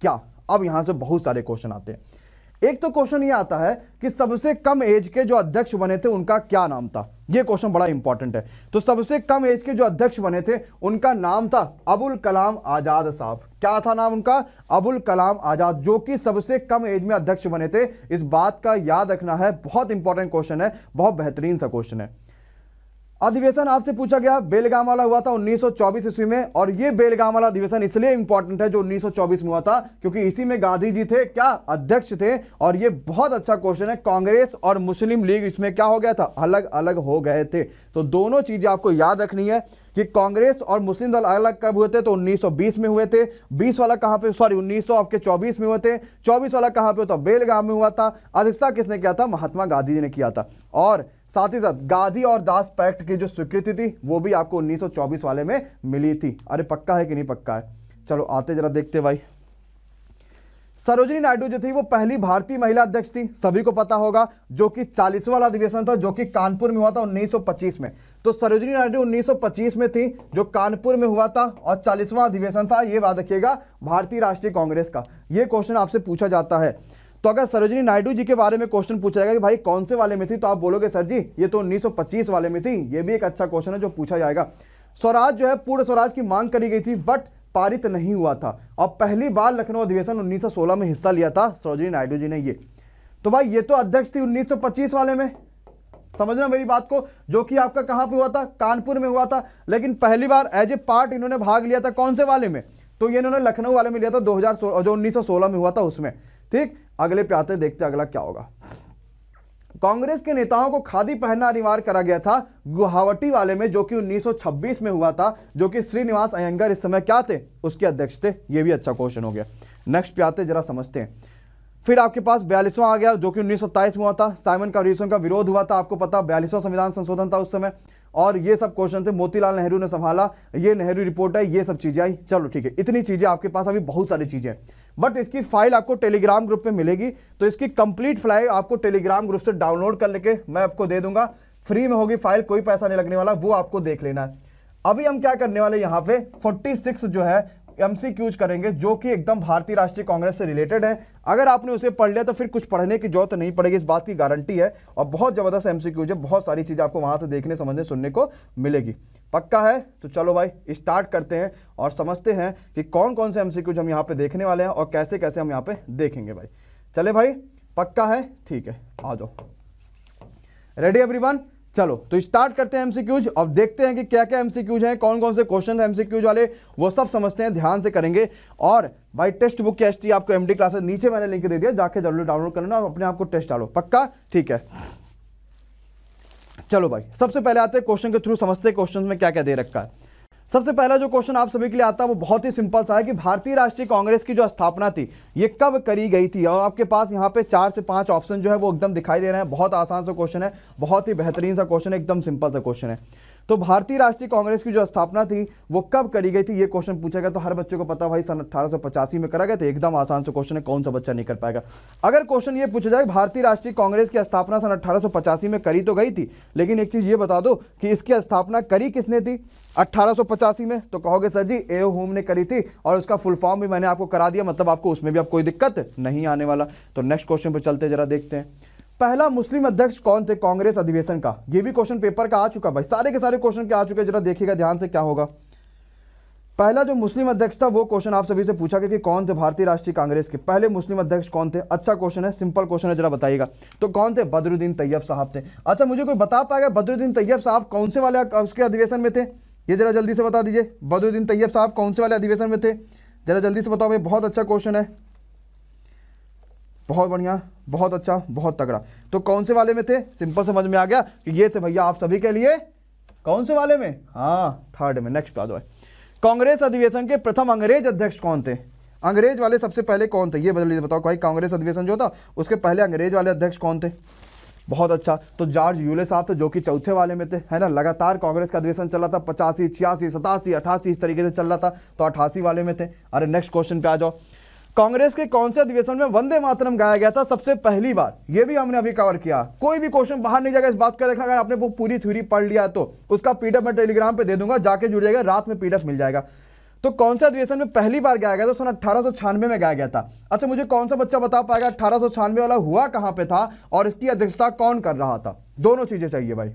क्या अब यहां से बहुत सारे क्वेश्चन आते हैं एक तो क्वेश्चन ये आता है कि सबसे कम एज के जो अध्यक्ष बने थे उनका क्या नाम था ये क्वेश्चन बड़ा इंपॉर्टेंट है तो सबसे कम एज के जो अध्यक्ष बने थे उनका नाम था अबुल कलाम आज़ाद साहब क्या था नाम उनका अबुल कलाम आज़ाद जो कि सबसे कम एज में अध्यक्ष बने थे इस बात का याद रखना है बहुत इंपॉर्टेंट क्वेश्चन है बहुत बेहतरीन सा क्वेश्चन है अधिवेशन आपसे पूछा गया बेलगाम वाला हुआ था 1924 ईस्वी में और ये बेलगाम वाला अधिवेशन इसलिए इंपॉर्टेंट है जो 1924 में हुआ था क्योंकि इसी में गांधी जी थे क्या अध्यक्ष थे और ये बहुत अच्छा क्वेश्चन है कांग्रेस और मुस्लिम लीग इसमें क्या हो गया था अलग अलग हो गए थे तो दोनों चीजें आपको याद रखनी है कि कांग्रेस और मुस्लिम दल अलग कब हुए थे तो 1920 में हुए थे 20 वाला कहां पे सॉरी 1900 आपके 24 में हुए थे 24 वाला कहां पे होता तो बेलगाम में हुआ था अध्यक्षता किसने किया था महात्मा गांधी जी ने किया था और साथ ही साथ गांधी और दास पैक्ट की जो स्वीकृति थी वो भी आपको उन्नीस वाले में मिली थी अरे पक्का है कि नहीं पक्का है चलो आते जरा देखते भाई सरोजनी नायडू जो थी वो पहली भारतीय महिला अध्यक्ष थी सभी को पता होगा जो कि चालीसवां अधिवेशन था जो कि कानपुर में हुआ था 1925 में तो सरोजनी नायडू 1925 में थी जो कानपुर में हुआ था और चालीसवां अधिवेशन था ये बात रखिएगा भारतीय राष्ट्रीय कांग्रेस का ये क्वेश्चन आपसे पूछा जाता है तो अगर सरोजनी नायडू जी के बारे में क्वेश्चन पूछा जाएगा कि भाई कौन से वाले में थी तो आप बोलोगे सर जी ये तो उन्नीस वाले में थी ये भी एक अच्छा क्वेश्चन है जो पूछा जाएगा स्वराज जो है पूर्ण स्वराज की मांग करी गई थी बट पारित नहीं हुआ था और पहली बार लखनऊ अधिवेशन 1916 में हिस्सा लिया था सरोजनी नायडू जी ने ये तो भाई ये तो अध्यक्ष थी 1925 वाले में समझना मेरी बात को जो कि आपका कहां पे हुआ था कानपुर में हुआ था लेकिन पहली बार एज ए पार्ट इन्होंने भाग लिया था कौन से वाले में तो ये इन्होंने लखनऊ वाले में लिया था दो जो उन्नीस में हुआ था उसमें ठीक अगले पे आते देखते अगला क्या होगा कांग्रेस के नेताओं को खादी पहनना अनिवार्य करा गया था गुवाहाटी वाले में जो कि 1926 में हुआ था जो कि श्रीनिवास अयंगर इस समय क्या थे उसके अध्यक्ष थे ये भी अच्छा क्वेश्चन हो गया नेक्स्ट पे आते जरा समझते हैं फिर आपके पास बयालीसवां आ गया जो कि उन्नीस में हुआ था साइमन का विरोध हुआ था आपको पता बयालीसवां संविधान संशोधन था उस समय और ये सब क्वेश्चन थे मोतीलाल नेहरू ने संभाला ये नेहरू रिपोर्ट है ये सब चीज़ें आई चलो ठीक है इतनी चीज़ें आपके पास अभी बहुत सारी चीज़ें बट इसकी फाइल आपको टेलीग्राम ग्रुप में मिलेगी तो इसकी कंप्लीट फाइल आपको टेलीग्राम ग्रुप से डाउनलोड कर लेके मैं आपको दे दूंगा फ्री में होगी फाइल कोई पैसा नहीं लगने वाला वो आपको देख लेना है अभी हम क्या करने वाले यहाँ पे 46 जो है एमसीक्यूज करेंगे जो कि एकदम भारतीय राष्ट्रीय कांग्रेस से रिलेटेड है अगर आपने उसे पढ़ लिया तो फिर कुछ पढ़ने की जरूरत नहीं पड़ेगी इस बात की गारंटी है और बहुत ज़बरदस्त एमसीक्यूज है बहुत सारी चीज़ें आपको वहाँ से देखने समझने सुनने को मिलेगी पक्का है तो चलो भाई स्टार्ट करते हैं और समझते हैं कि कौन कौन से एम हम यहाँ पर देखने वाले हैं और कैसे कैसे हम यहाँ पर देखेंगे भाई चले भाई पक्का है ठीक है आ जाओ रेडी एवरी चलो तो स्टार्ट करते हैं एमसीक्यूज और देखते हैं कि क्या क्या एमसीक्यूज हैं कौन कौन से क्वेश्चन हैं एमसीक्यूज वाले वो सब समझते हैं ध्यान से करेंगे और भाई टेस्ट बुक की एस आपको एमडी क्लासेस नीचे मैंने लिंक दे दिया जाके जरूर डाउनलोड करना और अपने आप को टेस्ट डालो पक्का ठीक है चलो भाई सबसे पहले आते हैं क्वेश्चन के थ्रू समझते हैं क्वेश्चन में क्या क्या दे रखा है सबसे पहला जो क्वेश्चन आप सभी के लिए आता है वो बहुत ही सिंपल सा है कि भारतीय राष्ट्रीय कांग्रेस की जो स्थापना थी ये कब करी गई थी और आपके पास यहाँ पे चार से पांच ऑप्शन जो है वो एकदम दिखाई दे रहे हैं बहुत आसान सा क्वेश्चन है बहुत ही बेहतरीन सा क्वेश्चन है एकदम सिंपल सा क्वेश्चन है तो भारतीय राष्ट्रीय कांग्रेस की जो स्थापना थी वो कब करी गई थी ये क्वेश्चन पूछा गया तो हर बच्चे को पता भाई सन पचासी में करा गया तो एकदम आसान से क्वेश्चन है कौन सा बच्चा नहीं कर पाएगा अगर क्वेश्चन ये पूछा जाए भारतीय राष्ट्रीय कांग्रेस की स्थापना सन अट्ठारह में करी तो गई थी लेकिन एक चीज़ ये बता दो कि इसकी स्थापना करी किसने थी अट्ठारह में तो कहोगे सर जी ए होम ने करी थी और उसका फुल फॉर्म भी मैंने आपको करा दिया मतलब आपको उसमें भी आप कोई दिक्कत नहीं आने वाला तो नेक्स्ट क्वेश्चन पर चलते जरा देखते हैं पहला मुस्लिम अध्यक्ष कौन थे कांग्रेस अधिवेशन का ये भी क्वेश्चन पेपर का आ चुका भाई सारे के सारे क्वेश्चन के आ चुके जरा देखिएगा ध्यान से क्या होगा पहला जो मुस्लिम अध्यक्ष था वो क्वेश्चन आप सभी से पूछा गया कि कौन थे भारतीय राष्ट्रीय कांग्रेस के पहले मुस्लिम अध्यक्ष कौन थे अच्छा क्वेश्चन है सिंपल क्वेश्चन है जरा बताइएगा तो कौन थे बदरुद्दीन तैयब साहब थे अच्छा मुझे कोई बता पाएगा बदरुद्दीन तैयब साहब कौन से वाले उसके अधिवेशन में थे ये जरा जल्दी से बता दीजिए बदरुद्दीन तैयब साहब कौन से वाले अधिवेशन में थे जरा जल्दी से बताओ भाई बहुत अच्छा क्वेश्चन है बहुत बढ़िया बहुत अच्छा बहुत तगड़ा तो कौन से वाले में थे सिंपल समझ में आ गया कि ये थे भैया आप सभी के लिए कौन से वाले में हाँ थर्ड में नेक्स्ट बात जाओ कांग्रेस अधिवेशन के प्रथम अंग्रेज अध्यक्ष कौन थे अंग्रेज वाले सबसे पहले कौन थे ये बदल लीजिए बताओ भाई कांग्रेस अधिवेशन जो था उसके पहले अंग्रेज वाले अध्यक्ष कौन थे बहुत अच्छा तो जॉर्ज यूले साहब थे जो कि चौथे वाले में थे है ना लगातार कांग्रेस का अधिवेशन चल रहा था पचासी छियासी सतासी अठासी इस तरीके से चल रहा था तो अठासी वाले में थे अरे नेक्स्ट क्वेश्चन पे आ जाओ कांग्रेस के कौन से अधिवेशन में वंदे मातरम गाया गया था सबसे पहली बार यह भी हमने अभी कवर किया कोई भी क्वेश्चन बाहर नहीं जाएगा इस बात का देखना अगर आपने वो पूरी थ्यूरी पढ़ लिया तो उसका पीडीएफ मैं टेलीग्राम पे दे दूंगा जाके जुड़ जाएगा रात में पीडीएफ मिल जाएगा तो कौन से अधिवेशन में पहली बार गाया गया था सन अठारह में गाया गया था अच्छा मुझे कौन सा बच्चा बता पाएगा अठारह वाला हुआ कहाँ पे था और इसकी अध्यक्षता कौन कर रहा था दोनों चीजें चाहिए भाई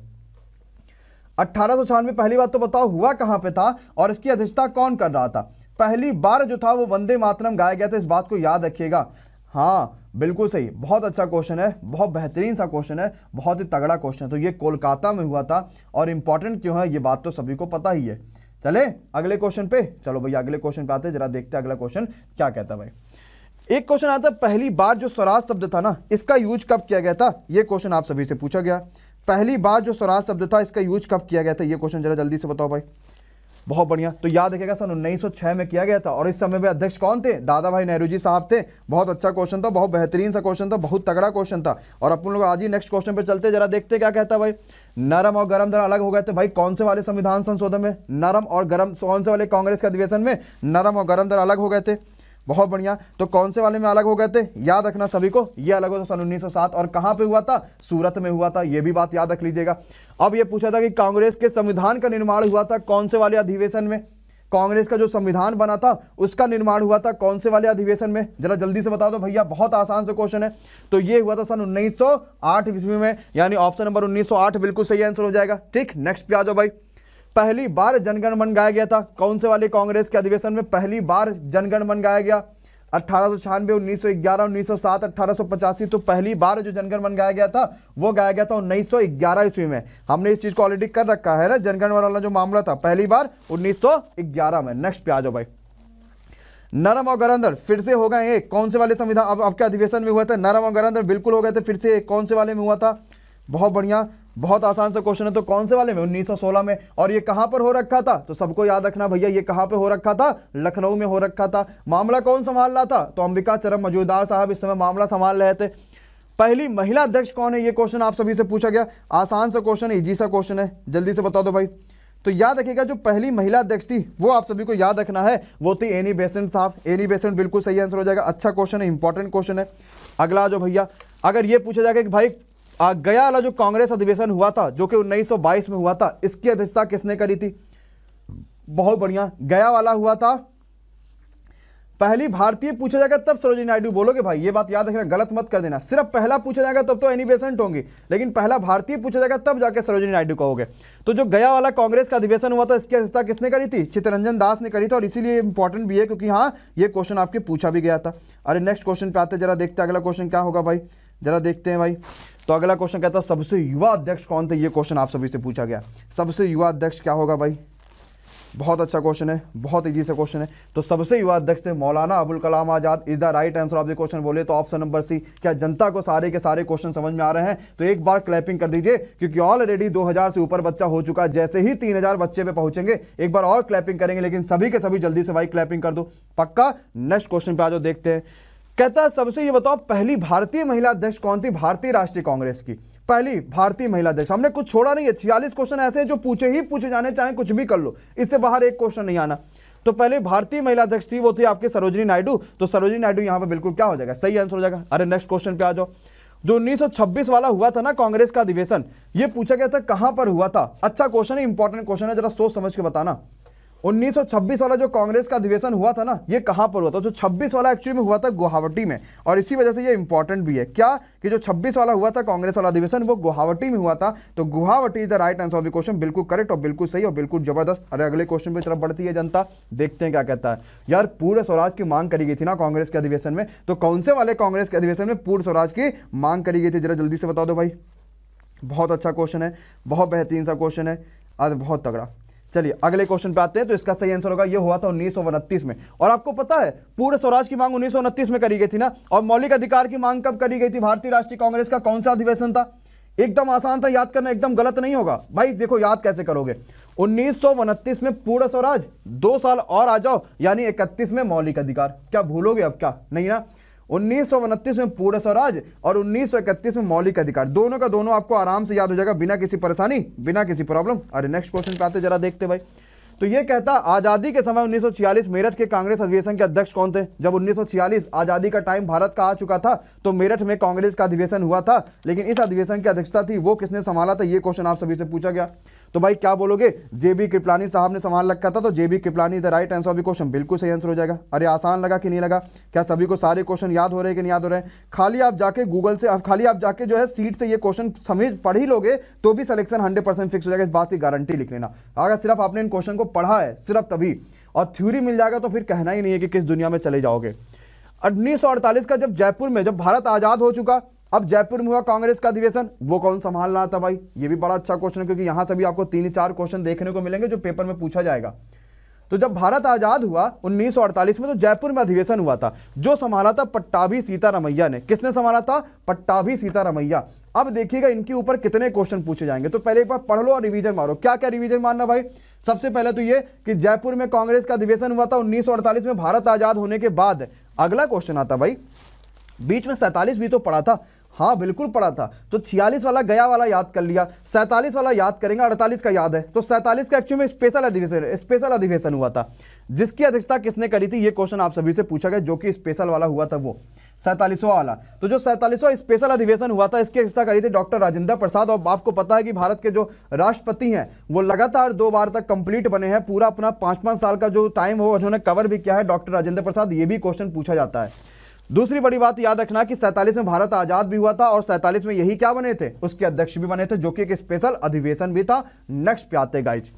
अठारह पहली बार तो बताओ हुआ कहां पे था और इसकी अध्यक्षता कौन कर रहा था पहली बार जो था वो वंदे मातरम गाया गया था इस बात को याद रखिएगा हाँ बिल्कुल सही बहुत अच्छा क्वेश्चन है बहुत बेहतरीन सा क्वेश्चन है बहुत ही तगड़ा क्वेश्चन है तो ये कोलकाता में हुआ था और इम्पॉर्टेंट क्यों है ये बात तो सभी को पता ही है चले अगले क्वेश्चन पे चलो भैया अगले क्वेश्चन पे आते हैं जरा देखते हैं अगला क्वेश्चन क्या कहता है भाई एक क्वेश्चन आता है पहली बार जो स्वराज शब्द था ना इसका यूज कब किया गया था ये क्वेश्चन आप सभी से पूछा गया पहली बार जो स्वराज शब्द था इसका यूज कब किया गया था ये क्वेश्चन जरा जल्दी से बताओ भाई बहुत बढ़िया तो याद रखेगा सन छह में किया गया था और इस समय में अध्यक्ष कौन थे दादा भाई नेहरू जी साहब थे बहुत अच्छा क्वेश्चन था बहुत बेहतरीन सा क्वेश्चन था बहुत तगड़ा क्वेश्चन था और अपन लोग आज ही नेक्स्ट क्वेश्चन पे चलते जरा देखते क्या कहता भाई नरम और गरम जरा अलग हो गए थे भाई कौन से वाले संविधान संशोधन में नरम और गरम कौन से वाले कांग्रेस के अधिवेशन में नरम और गरम दर अलग हो गए थे बहुत बढ़िया तो कौन से वाले में अलग हो गए थे याद रखना सभी को ये अलग हो था सन 1907 और कहां पे हुआ था सूरत में हुआ था ये भी बात याद रख लीजिएगा अब ये पूछा था कि कांग्रेस के संविधान का निर्माण हुआ था कौन से वाले अधिवेशन में कांग्रेस का जो संविधान बना था उसका निर्माण हुआ था कौन से वाले अधिवेशन में जरा जल्दी से बता दो भैया बहुत आसान से क्वेश्चन है तो ये हुआ था सन 1908 ईस्वी में यानी ऑप्शन नंबर 1908 बिल्कुल सही आंसर हो जाएगा ठीक नेक्स्ट पे आ जाओ भाई पहली बार जनगण मन गाया गया था कौन से वाले कांग्रेस के अधिवेशन में पहली बार जनगण मन गाया गया अट्ठारह सौ छियानवे उन्नीस सौ ग्यारह उन्नीस सौ सात अट्ठारह सौ पचासी तो पहली बार जो जनगण मन गाया गया था वो गाया गया था उन्नीस सौ ग्यारह ईस्वी में हमने इस चीज को ऑलरेडी कर रखा है ना जनगण वाला जो मामला था पहली बार उन्नीस सौ ग्यारह में नेक्स्ट पे आ जाओ भाई नरम और गरंदर फिर से हो गए एक कौन से वाले संविधान अब आपके अधिवेशन में हुआ था नरम और गरंदर बिल्कुल हो गए थे फिर से एक कौन से वाले में हुआ था बहुत बढ़िया बहुत आसान सा क्वेश्चन है तो कौन से वाले में 1916 में और ये कहां पर हो रखा था तो सबको याद रखना भैया ये कहां पे हो रखा था लखनऊ में हो रखा था मामला कौन संभाल रहा था तो अंबिका चरम मजूदार साहब इस समय मामला संभाल रहे थे पहली महिला अध्यक्ष कौन है ये क्वेश्चन आप सभी से पूछा गया आसान सा क्वेश्चन है इजी सा क्वेश्चन है जल्दी से बता दो भाई तो याद रखेगा जो पहली महिला अध्यक्ष थी वो आप सभी को याद रखना है वो थी एनी बेसेंट e साहब एनी बेसेंट e बिल्कुल सही आंसर हो जाएगा अच्छा क्वेश्चन है इंपॉर्टेंट क्वेश्चन है अगला जो भैया अगर ये पूछा जाएगा कि भाई गया वाला जो कांग्रेस अधिवेशन हुआ था जो कि 1922 में हुआ था इसकी अध्यक्षता किसने करी थी बहुत बढ़िया गया वाला हुआ था पहली भारतीय पूछा जाएगा तब सरोजिनी नायडू बोलोगे भाई ये बात याद रखना गलत मत कर देना सिर्फ पहला पूछा जाएगा तब तो एनी बेसेंट होंगे लेकिन पहला भारतीय पूछा जाएगा तब जाके सरोजिनी नायडू कहोगे तो जो गया वाला कांग्रेस का अधिवेशन हुआ था इसकी अध्यक्षता किसने करी थी चितरंजन दास ने करी थी और इसीलिए इंपॉर्टेंट भी है क्योंकि हाँ ये क्वेश्चन आपके पूछा भी गया था अरे नेक्स्ट क्वेश्चन पे आते जरा देखते अगला क्वेश्चन क्या होगा भाई जरा देखते हैं भाई तो अगला क्वेश्चन कहता है सबसे युवा अध्यक्ष कौन थे ये क्वेश्चन आप सभी से पूछा गया सबसे युवा अध्यक्ष क्या होगा भाई बहुत अच्छा क्वेश्चन है बहुत ईजी से क्वेश्चन है तो सबसे युवा अध्यक्ष थे Maulana Abul Kalam Azad is the right answer of the question बोले तो ऑप्शन नंबर सी क्या जनता को सारे के सारे क्वेश्चन समझ में आ रहे हैं तो एक बार क्लैपिंग कर दीजिए क्योंकि ऑलरेडी 2000 से ऊपर बच्चा हो चुका है जैसे ही हजार बच्चे पे पहुंचेंगे एक बार और क्लैपिंग करेंगे लेकिन सभी के सभी जल्दी से भाई क्लैपिंग कर दो पक्का नेक्स्ट क्वेश्चन पे आ जाओ देखते हैं कहता है सबसे ये बताओ पहली भारतीय महिला अध्यक्ष कौन थी भारतीय राष्ट्रीय कांग्रेस की पहली भारतीय महिला अध्यक्ष हमने कुछ छोड़ा नहीं है छियालीस क्वेश्चन ऐसे हैं जो पूछे ही पूछे जाने चाहे कुछ भी कर लो इससे बाहर एक क्वेश्चन नहीं आना तो पहले भारतीय महिला अध्यक्ष थी वो थी आपके सरोजनी नायडू तो सरोजनी नायडू यहां पर बिल्कुल क्या हो जाएगा सही आंसर हो जाएगा अरे नेक्स्ट क्वेश्चन पे आ जाओ जो 1926 वाला हुआ था ना कांग्रेस का अधिवेशन ये पूछा गया था कहां पर हुआ था अच्छा क्वेश्चन है इंपॉर्टेंट क्वेश्चन है जरा सोच समझ के बताना 1926 वाला जो कांग्रेस का अधिवेशन हुआ था ना ये कहाँ पर हुआ था जो 26 वाला एक्चुअली में हुआ था गुवाहाटी में और इसी वजह से ये इंपॉर्टेंट भी है क्या कि जो 26 वाला हुआ था कांग्रेस वाला अधिवेशन वो गुवाहाटी में हुआ था तो Guwahati is the right answer of the question बिल्कुल करेक्ट और बिल्कुल सही और बिल्कुल जबरदस्त अरे अगले क्वेश्चन की तरफ बढ़ती है जनता देखते हैं क्या कहता है यार पूर्ण स्वराज की मांग करी गई थी ना कांग्रेस के अधिवेशन में तो कौन से वाले कांग्रेस के अधिवेशन में पूर्ण स्वराज की मांग करी गई थी जरा जल्दी से बता दो भाई बहुत अच्छा क्वेश्चन है बहुत बेहतरीन सा क्वेश्चन है आज बहुत तगड़ा चलिए अगले क्वेश्चन पे आते हैं तो इसका सही आंसर होगा ये हुआ था उन्नीस में और आपको पता है पूर्ण स्वराज की मांग उन्नीस में करी गई थी ना और मौलिक अधिकार की मांग कब करी गई थी भारतीय राष्ट्रीय कांग्रेस का कौन सा अधिवेशन था एकदम आसान था याद करना एकदम गलत नहीं होगा भाई देखो याद कैसे करोगे उन्नीस में पूर्ण स्वराज दो साल और आ जाओ यानी इकतीस में मौलिक अधिकार क्या भूलोगे अब क्या नहीं ना उन्नीस में पूर्ण स्वराज और उन्नीस में मौलिक अधिकार दोनों का दोनों आपको आराम से याद हो जाएगा बिना किसी परेशानी बिना किसी प्रॉब्लम अरे नेक्स्ट क्वेश्चन पे आते जरा देखते भाई तो ये कहता आज़ादी के समय 1946 मेरठ के कांग्रेस अधिवेशन के अध्यक्ष कौन थे जब 1946 आज़ादी का टाइम भारत का आ चुका था तो मेरठ में कांग्रेस का अधिवेशन हुआ था लेकिन इस अधिवेशन की अध्यक्षता थी वो किसने संभाला था ये क्वेश्चन आप सभी से पूछा गया तो भाई क्या बोलोगे जेबी कृपलानी साहब ने सवाल रखा था तो JB Kripalani the right answer of the question बिल्कुल सही आंसर हो जाएगा अरे आसान लगा कि नहीं लगा क्या सभी को सारे क्वेश्चन याद हो रहे हैं कि नहीं याद हो रहे हैं खाली आप जाके गूगल से खाली आप जाके जो है सीट से ये क्वेश्चन समझ पढ़ ही लोगे तो भी सिलेक्शन हंड्रेड फिक्स हो जाएगा इस बात की गारंटी लिख लेना अगर सिर्फ आपने इन क्वेश्चन को पढ़ा है सिर्फ तभी और थ्यूरी मिल जाएगा तो फिर कहना ही नहीं है कि किस दुनिया में चले जाओगे उन्नीस का जब जयपुर में जब भारत आज़ाद हो चुका अब जयपुर में हुआ कांग्रेस का अधिवेशन वो कौन संभाल रहा था भाई ये भी बड़ा अच्छा क्वेश्चन है क्योंकि यहां से भी आपको तीन चार क्वेश्चन देखने को मिलेंगे जो पेपर में पूछा जाएगा तो जब भारत आजाद हुआ 1948 में तो जयपुर में अधिवेशन हुआ था जो संभाला था पट्टाभी सीतारामैया ने किसने संभाला था पट्टाभी सीतारामैया अब देखिएगा इनके ऊपर कितने क्वेश्चन पूछे जाएंगे तो पहले एक बार पढ़ लो और रिवीजन मारो क्या क्या रिवीजन मारना भाई सबसे पहले तो ये कि जयपुर में कांग्रेस का अधिवेशन हुआ था उन्नीस में भारत आजाद होने के बाद अगला क्वेश्चन आता भाई बीच में सैतालीस भी तो पड़ा था हाँ बिल्कुल पढ़ा था तो छियालीस वाला गया वाला याद कर लिया सैंतालीस वाला याद करेंगे अड़तालीस का याद है तो सैंतालीस का एक्चुअली में स्पेशल अधिवेशन स्पेशल अधिवेशन हुआ था जिसकी अध्यक्षता किसने करी थी ये क्वेश्चन आप सभी से पूछा गया जो कि स्पेशल वाला हुआ था वो सैंतालीसवा वाला तो जो सैंतालीसवा स्पेशल अधिवेशन हुआ था इसकी अध्यक्षता करी थी डॉक्टर राजेंद्र प्रसाद और आपको पता है कि भारत के जो राष्ट्रपति हैं वो लगातार दो बार तक कंप्लीट बने हैं पूरा अपना पाँच पाँच साल का जो टाइम हो उन्होंने कवर भी किया है डॉक्टर राजेंद्र प्रसाद ये भी क्वेश्चन पूछा जाता है दूसरी बड़ी बात याद रखना कि सैतालीस में भारत आजाद भी हुआ था और सैतालीस में यही क्या बने थे उसके अध्यक्ष भी बने थे जो कि एक स्पेशल अधिवेशन भी था नेक्स्ट प्याते गाइज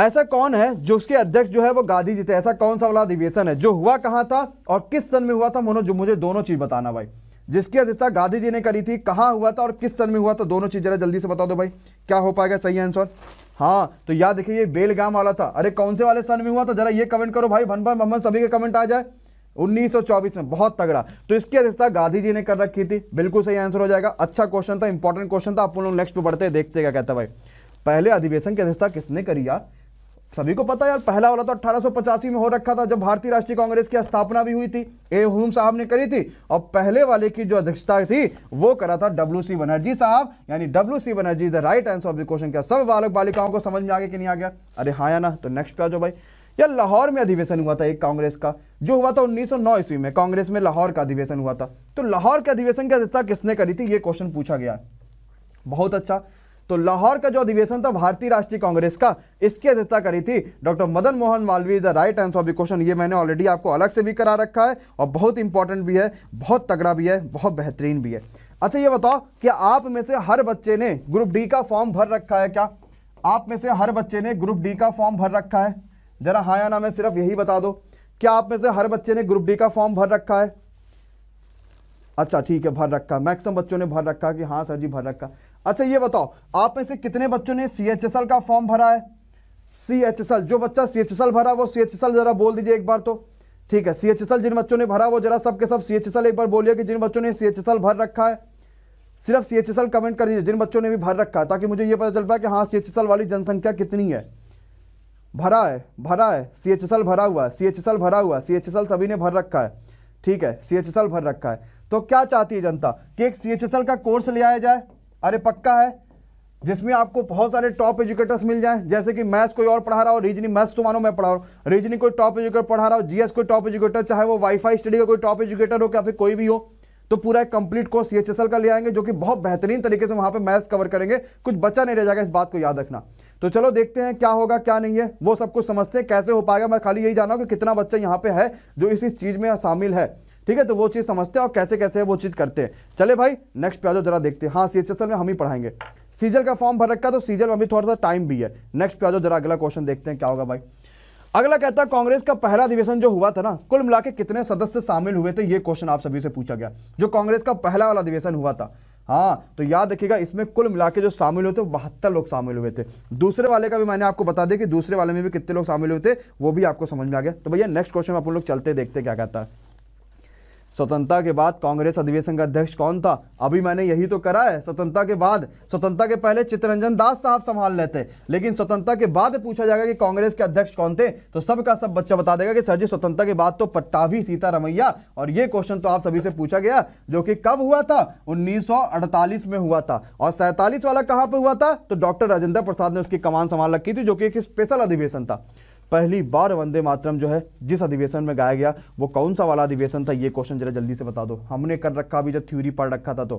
ऐसा कौन है जो उसके अध्यक्ष जो है वो गांधी जी थे ऐसा कौन सा वाला अधिवेशन है जो हुआ कहाँ था और किस सन में हुआ था मोनो जो मुझे दोनों चीज बताना भाई जिसकी अध्यक्षता गांधी जी ने करी थी कहाँ हुआ था और किस सन में हुआ था दोनों चीज जरा जल्दी से बता दो भाई क्या हो पाएगा सही आंसर हाँ तो याद देखिए ये बेलगाम वाला था अरे कौन से वाले सन में हुआ था जरा ये कमेंट करो भाई भन भाई मोहम्मद सभी के कमेंट आ जाए 1924 में बहुत तगड़ा तो इसकी अध्यक्षता गांधी जी ने कर रखी थी बिल्कुल सही आंसर हो जाएगा अच्छा क्वेश्चन था इंपॉर्टेंट क्वेश्चन था आप लोग नेक्स्ट में बढ़ते देखते क्या कहता भाई पहले अधिवेशन की अध्यक्षता किसने करी यार सभी को पता यार पहला वाला तो अठारह में हो रखा था जब भारतीय राष्ट्रीय कांग्रेस की स्थापना भी हुई थी ए हुम साहब ने करी थी और पहले वाले की जो अध्यक्षता थी वो करा था डब्ल्यू सी बनर्जी साहब यानी W C Banerjee the right answer of the question क्या सब बालक बालिकाओं को समझ में आ गया कि नहीं आ गया अरे हाँ या ना तो नेक्स्ट पे आ जाओ भाई या लाहौर में अधिवेशन हुआ था एक कांग्रेस का जो हुआ था 1909 ईस्वी में कांग्रेस में लाहौर का अधिवेशन हुआ था तो लाहौर के अधिवेशन की अध्यक्षता किसने करी थी ये क्वेश्चन पूछा गया बहुत अच्छा तो लाहौर का जो अधिवेशन था भारतीय राष्ट्रीय कांग्रेस का इसकी अध्यक्षता करी थी doctor Madan Mohan Malviya the right answer of the question ये मैंने ऑलरेडी आपको अलग से भी करा रखा है और बहुत इंपॉर्टेंट भी है बहुत तगड़ा भी है बहुत बेहतरीन भी है अच्छा ये बताओ कि आप में से हर बच्चे ने ग्रुप डी का फॉर्म भर रखा है क्या आप में से हर बच्चे ने ग्रुप डी का फॉर्म भर रखा है जरा हाँ या ना मैं सिर्फ यही बता दो क्या आप में से हर बच्चे ने ग्रुप डी का फॉर्म भर रखा है अच्छा ठीक है भर रखा मैक्सिमम बच्चों ने भर रखा कि हाँ सर जी भर रखा अच्छा ये बताओ आप में से कितने बच्चों ने सी एच एस एल का फॉर्म भरा है सी एच एस एल जो बच्चा सी एच एस एल भरा वो सी एच एस एल जरा बोल दीजिए एक बार तो ठीक है सी एच एस एल जिन बच्चों ने भरा वो जरा सबके सब सी एच एस एल एक बार बोलिए कि जिन बच्चों ने सी एच एस एल भर रखा है सिर्फ C H S L comment कर दीजिए जिन बच्चों ने भी भर रखा है ताकि मुझे ये पता चल पाए कि हाँ सी एच एस एल वाली जनसंख्या कितनी है भरा है भरा है सी एच एस एल भरा हुआ है सी एच एस एल भरा हुआ है सी एच एस एल सभी ने भर रखा है ठीक है सी एच एस एल भर रखा है तो क्या चाहती है जनता कि एक सी एच एस एल का कोर्स ले आया जाए अरे पक्का है जिसमें आपको बहुत सारे टॉप एजुकेटर्स मिल जाएं जैसे कि मैथ्स कोई और पढ़ा रहा हो रीजनिंग मैथ्स तो मानो मैं पढ़ा रहा हूँ रीजनिंग कोई टॉप एजुकेटर पढ़ा रहा हो जीएस कोई टॉप एजुकेटर चाहे वो वाईफाई स्टडी का कोई टॉप एजुकेटर हो या फिर कोई भी हो तो पूरा एक कंप्लीट कोर्स सी का ले आएंगे जो कि बहुत बेहतरीन तरीके से वहाँ पर मैथ्स कवर करेंगे कुछ बचा नहीं रह जाएगा इस बात को याद रखना तो चलो देखते हैं क्या होगा क्या नहीं है वो सब कुछ समझते हैं कैसे हो पाएगा मैं खाली यही जाना कि कितना बच्चा यहाँ पे है जो इसी चीज़ में शामिल है ठीक है तो वो चीज़ समझते हैं और कैसे कैसे है वो चीज़ करते हैं चले भाई नेक्स्ट पे आ जाओ जरा देखते हैं हाँ सी में हम ही पढ़ाएंगे सीजल का फॉर्म भर रखा तो सीजल में अभी थोड़ा सा टाइम भी है नेक्स्ट पे आ जाओ जरा अगला क्वेश्चन देखते हैं क्या होगा भाई अगला कहता है कांग्रेस का पहला अधिवेशन जो हुआ था ना कुल मिला कितने सदस्य शामिल हुए थे ये क्वेश्चन आप सभी से पूछा गया जो कांग्रेस का पहला वाला अधिवेशन हुआ था हाँ तो याद रखिएगा इसमें कुल मिला जो शामिल हुए थे बहत्तर लोग शामिल हुए थे दूसरे वाले का भी मैंने आपको बता दिया कि दूसरे वाले में भी कितने लोग शामिल हुए थे वो भी आपको समझ में आ गया तो भैया नेक्स्ट क्वेश्चन में आप लोग चलते देखते क्या कहता है स्वतंत्रता के बाद कांग्रेस अधिवेशन का अध्यक्ष कौन था अभी मैंने यही तो करा है स्वतंत्रता के बाद स्वतंत्रता के पहले चित्तरंजन दास साहब संभाल लेते लेकिन स्वतंत्रता के बाद पूछा जाएगा कि कांग्रेस के अध्यक्ष कौन थे तो सबका सब बच्चा बता देगा कि सर जी स्वतंत्रता के बाद तो पट्टाभी सीतारमैया और ये क्वेश्चन तो आप सभी से पूछा गया जो कि कब हुआ था उन्नीस में हुआ था और सैंतालीस वाला कहाँ पर हुआ था तो डॉक्टर राजेंद्र प्रसाद ने उसकी कमान संभाल रखी थी जो कि एक स्पेशल अधिवेशन था पहली बार वंदे मातरम जो है जिस अधिवेशन में गाया गया वो कौन सा वाला अधिवेशन था ये क्वेश्चन जरा जल्दी से बता दो हमने कर रखा अभी जब थ्यूरी पढ़ रखा था तो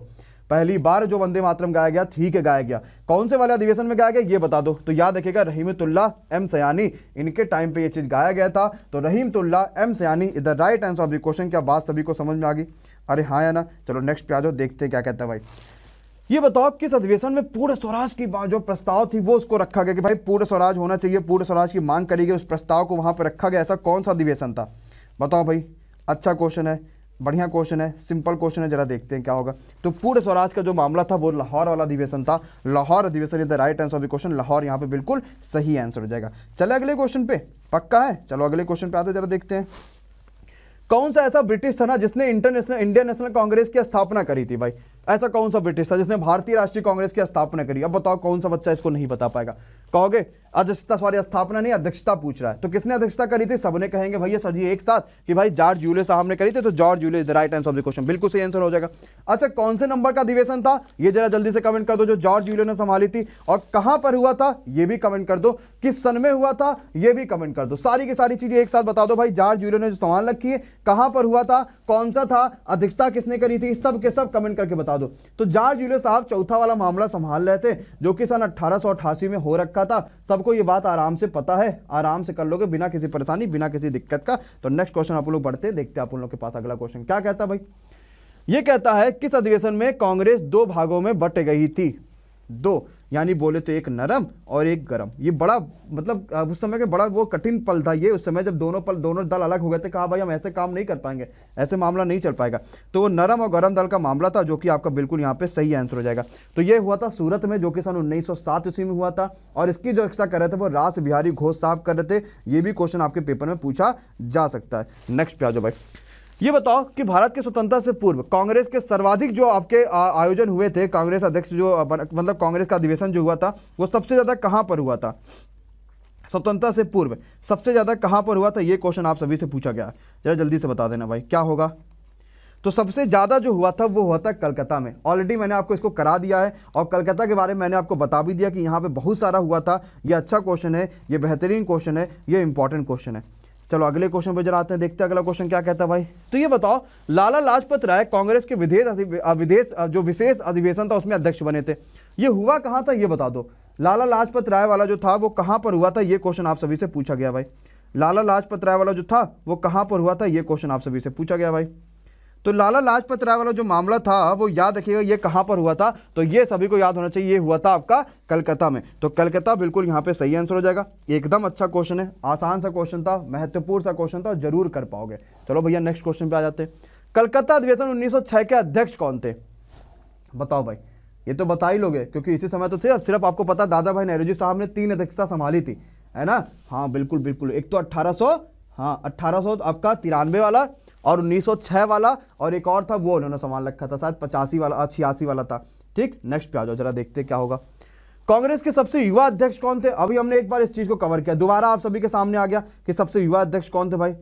पहली बार जो वंदे मातरम गाया गया ठीक है गाया गया कौन से वाले अधिवेशन में गाया गया ये बता दो तो याद रखेगा रहीमतुल्ला एम सयानी इनके टाइम पे ये चीज़ गाया गया था तो Rahimtulla M Sayani is the right answer of the question क्या बात सभी को समझ में आ गई अरे हाँ या ना चलो नेक्स्ट पे आ जाओ देखते हैं क्या कहता है भाई ये बताओ किस अधिवेशन में पूर्ण स्वराज की जो प्रस्ताव थी वो उसको रखा गया कि भाई पूर्ण स्वराज होना चाहिए पूर्ण स्वराज की मांग करी गई उस प्रस्ताव को वहाँ पर रखा गया ऐसा कौन सा अधिवेशन था बताओ भाई अच्छा क्वेश्चन है बढ़िया क्वेश्चन है सिंपल क्वेश्चन है जरा देखते हैं क्या होगा तो पूर्ण स्वराज का जो मामला था वो लाहौर वाला अधिवेशन था लाहौर अधिवेशन is the right answer of the question Lahore यहाँ पे बिल्कुल सही आंसर हो जाएगा चले अगले क्वेश्चन पे पक्का है चलो अगले क्वेश्चन पे आते जरा देखते हैं कौन सा ऐसा ब्रिटिश था ना जिसने इंटरनेशनल इंडियन नेशनल कांग्रेस की स्थापना करी थी भाई ऐसा कौन सा ब्रिटिश था जिसने भारतीय राष्ट्रीय कांग्रेस की स्थापना करी अब बताओ कौन सा बच्चा इसको नहीं बता पाएगा कहोगे अध्यक्षता सॉरी स्थापना नहीं अध्यक्षता पूछ रहा है तो किसने अध्यक्षता करी थी सबने कहेंगे भैया सर जी एक साथ कि भाई जॉर्ज यूले साहब ने करी थी तो George Yule the right answer of the question बिल्कुल सही आंसर हो जाएगा अच्छा कौन से नंबर का अधिवेशन था ये जरा जल्दी से कमेंट कर दो जो जॉर्ज यूले ने संभाली थी और कहां पर हुआ था यह भी कमेंट कर दो किस सन में हुआ था यह भी कमेंट कर दो सारी की सारी चीजें एक साथ बता दो भाई जॉर्ज यूले ने जो संभाल रखी है कहां पर हुआ था कौन सा था अध्यक्षता किसने करी थी सब के सब कमेंट करके बता बता दो तो जॉर्ज जूलियस साहब चौथा वाला मामला संभाल रहे थे जो कि सन अट्ठारह में हो रखा था सबको ये बात आराम से पता है आराम से कर लोगे बिना किसी परेशानी बिना किसी दिक्कत का तो नेक्स्ट क्वेश्चन आप लोग बढ़ते देखते आप लोग के पास अगला क्वेश्चन क्या कहता भाई ये कहता है किस अधिवेशन में कांग्रेस दो भागों में बट गई थी दो यानी बोले तो एक नरम और एक गर्म ये बड़ा मतलब उस समय का बड़ा वो कठिन पल था ये उस समय जब दोनों पल दोनों दल अलग हो गए थे कहा भाई हम ऐसे काम नहीं कर पाएंगे ऐसे मामला नहीं चल पाएगा तो वो नरम और गर्म दल का मामला था जो कि आपका बिल्कुल यहाँ पे सही आंसर हो जाएगा तो ये हुआ था सूरत में जो कि सन उन्नीस ईस्वी में हुआ था और इसकी जो रक्षा कर रहे थे वो रास बिहारी घोष साहब कर रहे थे ये भी क्वेश्चन आपके पेपर में पूछा जा सकता है नेक्स्ट पे आ जाओ भाई ये बताओ कि भारत के स्वतंत्रता से पूर्व कांग्रेस के सर्वाधिक जो आपके आयोजन हुए थे कांग्रेस अध्यक्ष जो मतलब कांग्रेस का अधिवेशन जो हुआ था वो सबसे ज़्यादा कहां पर हुआ था स्वतंत्रता से पूर्व सबसे ज़्यादा कहां पर हुआ था ये क्वेश्चन आप सभी से पूछा गया जरा जल्दी से बता देना भाई क्या होगा तो सबसे ज़्यादा जो हुआ था वो हुआ था कलकत्ता में ऑलरेडी मैंने आपको इसको करा दिया है और कलकत्ता के बारे में मैंने आपको बता भी दिया कि यहाँ पे बहुत सारा हुआ था ये अच्छा क्वेश्चन है ये बेहतरीन क्वेश्चन है ये इंपॉर्टेंट क्वेश्चन है चलो अगले क्वेश्चन पर जरा आते हैं देखते हैं अगला क्वेश्चन क्या कहता है भाई तो ये बताओ लाला लाजपत राय कांग्रेस के विदेश विदेश जो विशेष अधिवेशन था उसमें अध्यक्ष बने थे ये हुआ कहाँ था ये बता दो लाला लाजपत राय वाला जो था वो कहाँ पर हुआ था ये क्वेश्चन आप सभी से पूछा गया भाई लाला लाजपत राय वाला जो था वो कहाँ पर हुआ था ये क्वेश्चन आप सभी से पूछा गया भाई तो लाला लाजपत राय वाला जो मामला था वो याद रखिएगा ये कहाँ पर हुआ था तो ये सभी को याद होना चाहिए ये हुआ था आपका कलकत्ता में तो कलकत्ता बिल्कुल यहाँ पे सही आंसर हो जाएगा एकदम अच्छा क्वेश्चन है आसान सा क्वेश्चन था महत्वपूर्ण सा क्वेश्चन था जरूर कर पाओगे चलो भैया नेक्स्ट क्वेश्चन पे आ जाते हैं कलकत्ता अधिवेशन उन्नीस के अध्यक्ष कौन थे बताओ भाई ये तो बता ही लोगे क्योंकि इसी समय तो सिर्फ सिर्फ आपको पता दादा भाई नेहरू जी साहब ने तीन अध्यक्षता संभाली थी है ना हाँ बिल्कुल बिल्कुल एक तो अट्ठारह हाँ अट्ठारह आपका तिरानवे वाला और 1906 वाला और एक और था वो उन्होंने सामान रखा था शायद पचासी वाला हाँ, छियासी वाला था ठीक नेक्स्ट पे आ जाओ जरा देखते क्या होगा कांग्रेस के सबसे युवा अध्यक्ष कौन थे अभी हमने एक बार इस चीज को कवर किया दोबारा आप सभी के सामने आ गया कि सबसे युवा अध्यक्ष कौन थे भाई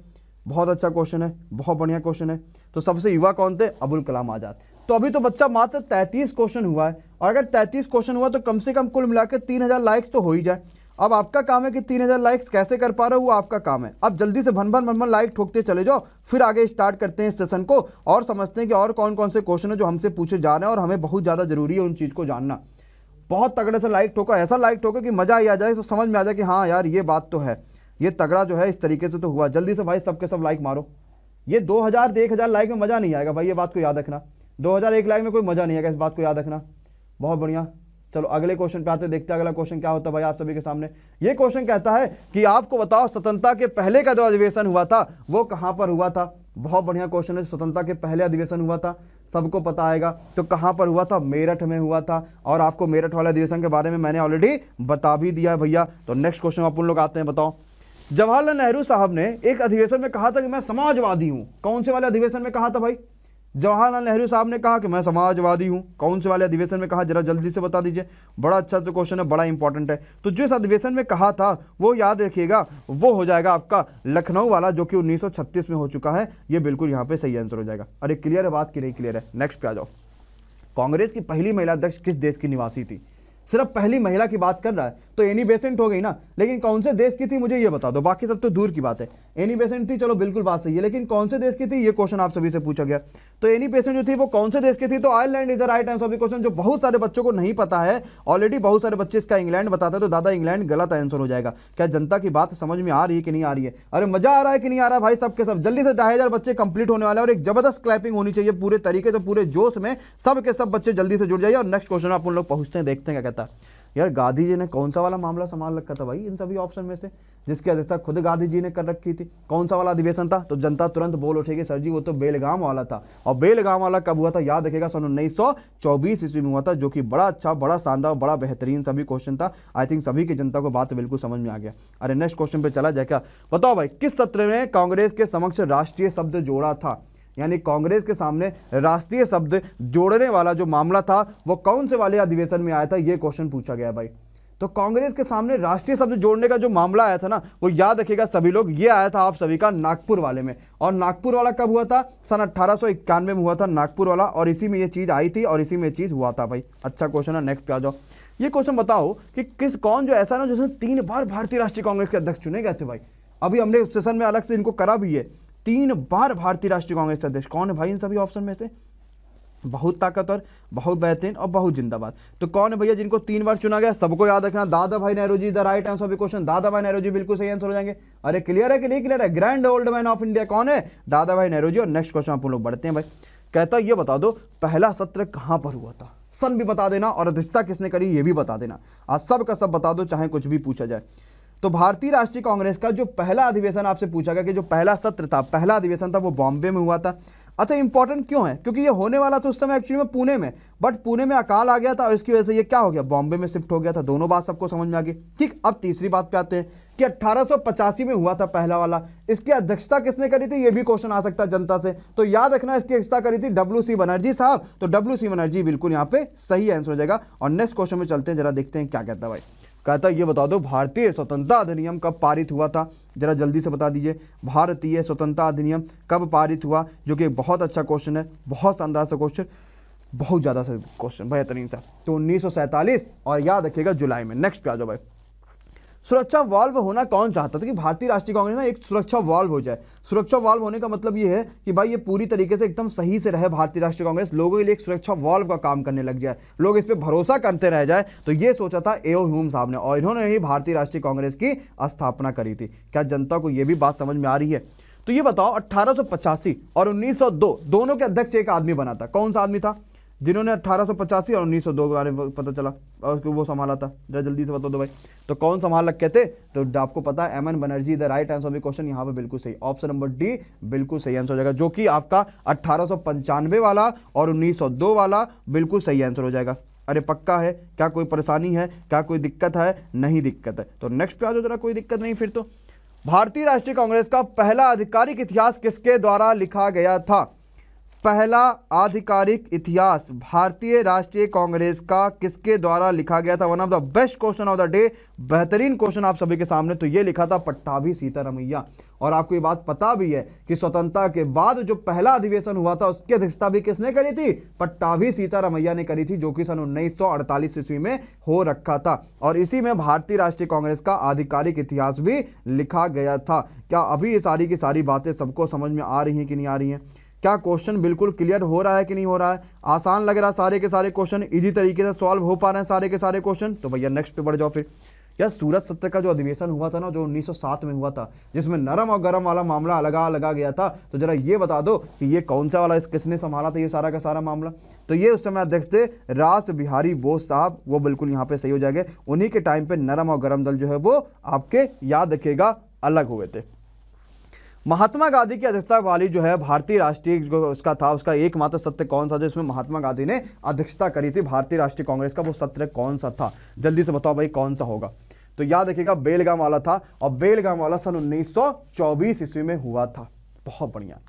बहुत अच्छा क्वेश्चन है बहुत बढ़िया क्वेश्चन है तो सबसे युवा कौन थे अबुल कलाम आजाद तो अभी तो बच्चा मात्र 33 क्वेश्चन हुआ है और अगर 33 क्वेश्चन हुआ तो कम से कम कुल मिलाकर 3000 लाइक तो हो ही जाए अब आपका काम है कि तीन हज़ार लाइक्स कैसे कर पा रहे हो वो आपका काम है अब जल्दी से भन भन भन भन लाइक ठोकते चले जाओ फिर आगे स्टार्ट करते हैं इस सेशन को और समझते हैं कि और कौन कौन से क्वेश्चन है जो हमसे पूछे जा रहे हैं और हमें बहुत ज़्यादा जरूरी है उन चीज़ को जानना बहुत तगड़े से लाइक ठोको ऐसा लाइक ठोको कि मज़ा ही आ जाए तो समझ में आ जाए कि हाँ यार ये बात तो है ये तगड़ा जो है इस तरीके से तो हुआ जल्दी से भाई सबके सब लाइक मारो ये दो हज़ार एक हज़ार लाइक में मज़ा नहीं आएगा भाई ये बात को याद रखना दो हज़ार एक लाइक में कोई मज़ा नहीं आएगा इस बात को याद रखना बहुत बढ़िया चलो अगले क्वेश्चन पे आते देखते हैं अगला क्वेश्चन क्या होता है भाई आप सभी के सामने ये क्वेश्चन कहता है कि आपको बताओ स्वतंत्रता के पहले का जो अधिवेशन हुआ था वो कहां पर हुआ था बहुत बढ़िया क्वेश्चन है स्वतंत्रता के पहले अधिवेशन हुआ था सबको पता आएगा तो कहां पर हुआ था मेरठ में हुआ था और आपको मेरठ वाले अधिवेशन के बारे में मैंने ऑलरेडी बता भी दिया है भैया तो नेक्स्ट क्वेश्चन आप उन लोग आते हैं बताओ जवाहरलाल नेहरू साहब ने एक अधिवेशन में कहा था कि मैं समाजवादी हूं कौन से वाले अधिवेशन में कहा था भाई जवाहरलाल नेहरू साहब ने कहा कि मैं समाजवादी हूं कौन से वाले अधिवेशन में कहा जरा जल्दी से बता दीजिए बड़ा अच्छा सा क्वेश्चन है बड़ा इंपॉर्टेंट है तो जो इस अधिवेशन में कहा था वो याद रखिएगा वो हो जाएगा आपका लखनऊ वाला जो कि 1936 में हो चुका है ये बिल्कुल यहाँ पे सही आंसर हो जाएगा अरे क्लियर है बात की नहीं क्लियर है नेक्स्ट पे आ जाओ कांग्रेस की पहली महिला अध्यक्ष किस देश की निवासी थी सिर्फ पहली महिला की बात कर रहा है तो एनी बेसेंट हो गई ना लेकिन कौन से देश की थी मुझे ये बता दो बाकी सब तो दूर की बात है एनी पेशेंट थी चलो बिल्कुल बात सही है लेकिन कौन से देश की थी ये क्वेश्चन आप सभी से पूछा गया तो एनी पेशेंट जो थी वो कौन से देश की थी तो Ireland is the right answer of the question जो बहुत सारे बच्चों को नहीं पता है ऑलरेडी बहुत सारे बच्चे इसका इंग्लैंड बताते हैं तो दादा इंग्लैंड गलत आंसर हो जाएगा क्या जनता की बात समझ में आ रही है कि नहीं आ रही है अरे मजा आ रहा है कि नहीं आ रहा भाई सबके सब जल्दी से ढाई बच्चे कंप्लीट होने वाले और एक जबरदस्त क्लैपिंग होनी चाहिए पूरे तरीके से पूरे जोश में सबके सब बच्चे जल्दी से जुड़ जाइए और नेक्स्ट क्वेश्चन आप उन लोग पहुंचते हैं देखते हैं क्या कहता है यार गांधी जी ने कौन सा वाला मामला संभाल रखा था भाई इन सभी ऑप्शन में से जिसकी अध्यक्षता खुद गांधी जी ने कर रखी थी कौन सा वाला अधिवेशन था तो जनता तुरंत बोल उठेगी सर जी वो तो बेलगाम वाला था और बेलगाम वाला कब हुआ था याद रखेगा सन उन्नीस सौ चौबीस ईस्वी में हुआ था जो कि बड़ा अच्छा बड़ा शानदार बड़ा बेहतरीन सभी क्वेश्चन था आई थिंक सभी की जनता को बात बिल्कुल समझ में आ गया अरे नेक्स्ट क्वेश्चन पर चला जाए क्या बताओ भाई किस सत्र में कांग्रेस के समक्ष राष्ट्रीय शब्द जोड़ा था यानी कांग्रेस के सामने राष्ट्रीय शब्द जोड़ने वाला जो मामला था वो कौन से वाले अधिवेशन में आया था ये क्वेश्चन पूछा गया भाई तो कांग्रेस के सामने राष्ट्रीय शब्द जोड़ने का जो मामला आया था ना वो याद रखेगा सभी लोग ये आया था आप सभी का नागपुर वाले में और नागपुर वाला कब हुआ था सन अट्ठारह में हुआ था नागपुर वाला और इसी में ये चीज़ आई थी और इसी में ये चीज़ हुआ था भाई अच्छा क्वेश्चन है नेक्स्ट पे आ जाओ ये क्वेश्चन बताओ कि किस कौन जो ऐसा ना जिसने तीन बार भारतीय राष्ट्रीय कांग्रेस के अध्यक्ष चुने गए थे भाई अभी हमने सेशन में अलग से इनको करा भी है तीन बार भारतीय राष्ट्रीय कांग्रेस अध्यक्ष कौन है भाई इन सभी ऑप्शन में से बहुत ताकतवर बहुत बेहतरीन और बहुत जिंदाबाद तो कौन है भैया जिनको तीन बार चुना गया सबको याद रखना Dada Bhai Nehru ji the right answer of question Dada Bhai Nehru जी बिल्कुल सही आंसर हो जाएंगे अरे क्लियर है कि नहीं क्लियर है grand old man of India कौन है दादा भाई नेहरू जी और नेक्स्ट क्वेश्चन आप लोग बढ़ते हैं भाई कहता ये बता दो पहला सत्र कहाँ पर हुआ था सन भी बता देना और अध्यक्षता किसने करी ये भी बता देना आज सब का सब बता दो चाहे कुछ भी पूछा जाए तो भारतीय राष्ट्रीय कांग्रेस का जो पहला अधिवेशन आपसे पूछा गया कि जो पहला सत्र था पहला अधिवेशन था वो बॉम्बे में हुआ था अच्छा इंपॉर्टेंट क्यों है क्योंकि ये होने वाला था उस समय एक्चुअली में पुणे में बट पुणे में अकाल आ गया था और इसकी वजह से ये क्या हो गया बॉम्बे में शिफ्ट हो गया था दोनों बात सबको समझ में आ गई ठीक अब तीसरी बात पे आते हैं कि अट्ठारह में हुआ था पहला वाला इसकी अध्यक्षता किसने करी थी ये भी क्वेश्चन आ सकता है जनता से तो याद रखना इसकी अध्यक्षता करी थी डब्ल्यू बनर्जी साहब तो डब्ल्यू बनर्जी बिल्कुल यहाँ पे सही आंसर हो जाएगा और नेक्स्ट क्वेश्चन में चलते हैं जरा देखते हैं क्या कहता है भाई कहता ये बता दो भारतीय स्वतंत्रता अधिनियम कब पारित हुआ था जरा जल्दी से बता दीजिए भारतीय स्वतंत्रता अधिनियम कब पारित हुआ जो कि बहुत अच्छा क्वेश्चन है बहुत शानदार सा क्वेश्चन बहुत ज़्यादा सा क्वेश्चन बेहतरीन सा तो उन्नीस और याद रखिएगा जुलाई में नेक्स्ट पे आ जाओ भाई सुरक्षा वाल्व होना कौन चाहता था कि भारतीय राष्ट्रीय कांग्रेस ना एक सुरक्षा वाल्व हो जाए सुरक्षा वाल्व होने का मतलब ये है कि भाई ये पूरी तरीके से एकदम सही से रहे भारतीय राष्ट्रीय कांग्रेस लोगों के लिए एक सुरक्षा वाल्व का काम करने लग जाए लोग इस पर भरोसा करते रह जाए तो ये सोचा था एओ ह्यूम साहब ने और इन्होंने ही भारतीय राष्ट्रीय कांग्रेस की स्थापना करी थी क्या जनता को ये भी बात समझ में आ रही है तो ये बताओ अट्ठारह और उन्नीस दोनों के अध्यक्ष एक आदमी बना था कौन सा आदमी था जिन्होंने अट्ठारह और उन्नीस के बारे में पता चला और वो संभाला था जरा जल्दी से बता दो भाई तो कौन संभाल रखे थे तो आपको पता है M N Banerjee the right answer भी क्वेश्चन यहाँ पे बिल्कुल सही ऑप्शन नंबर डी बिल्कुल सही आंसर हो जाएगा जो कि आपका अट्ठारह वाला और उन्नीस वाला बिल्कुल सही आंसर हो जाएगा अरे पक्का है क्या कोई परेशानी है क्या कोई दिक्कत है नहीं दिक्कत है तो नेक्स्ट पे आ जाओ जरा कोई दिक्कत नहीं फिर तो भारतीय राष्ट्रीय कांग्रेस का पहला आधिकारिक इतिहास किसके द्वारा लिखा गया था पहला आधिकारिक इतिहास भारतीय राष्ट्रीय कांग्रेस का किसके द्वारा लिखा गया था one of the best question of the day बेहतरीन क्वेश्चन आप सभी के सामने तो ये लिखा था पट्टाभी सीतारमैया और आपको ये बात पता भी है कि स्वतंत्रता के बाद जो पहला अधिवेशन हुआ था उसकी अध्यक्षता भी किसने करी थी पट्टाभी सीतारमैया ने करी थी जो कि सन उन्नीस सौ ईस्वी में हो रखा था और इसी में भारतीय राष्ट्रीय कांग्रेस का आधिकारिक इतिहास भी लिखा गया था क्या अभी ये सारी की सारी बातें सबको समझ में आ रही हैं कि नहीं आ रही हैं क्या क्वेश्चन बिल्कुल क्लियर हो रहा है कि नहीं हो रहा है आसान लग रहा है सारे के सारे क्वेश्चन इजी तरीके से सॉल्व हो पा रहे हैं सारे के सारे क्वेश्चन तो भैया नेक्स्ट पे बढ़ जाओ फिर यार सूरत सत्र का जो अधिवेशन हुआ था ना जो 1907 में हुआ था जिसमें नरम और गरम वाला मामला लगा लगा गया था तो जरा ये बता दो कि ये कौन सा वाला किसने संभाला था ये सारा का सारा मामला तो ये उस समय अध्यक्ष थे राज बिहारी बोस साहब वो बिल्कुल यहाँ पे सही हो जाएंगे उन्हीं के टाइम पे नरम और गर्म दल जो है वो आपके याद रखेगा अलग हुए थे महात्मा गांधी की अध्यक्षता वाली जो है भारतीय राष्ट्रीय जो उसका था उसका एकमात्र सत्र कौन सा जिसमें महात्मा गांधी ने अध्यक्षता करी थी भारतीय राष्ट्रीय कांग्रेस का वो सत्र कौन सा था जल्दी से बताओ भाई कौन सा होगा तो याद रखिएगा बेलगाम वाला था और बेलगाम वाला सन 1924 ईस्वी में हुआ था बहुत बढ़िया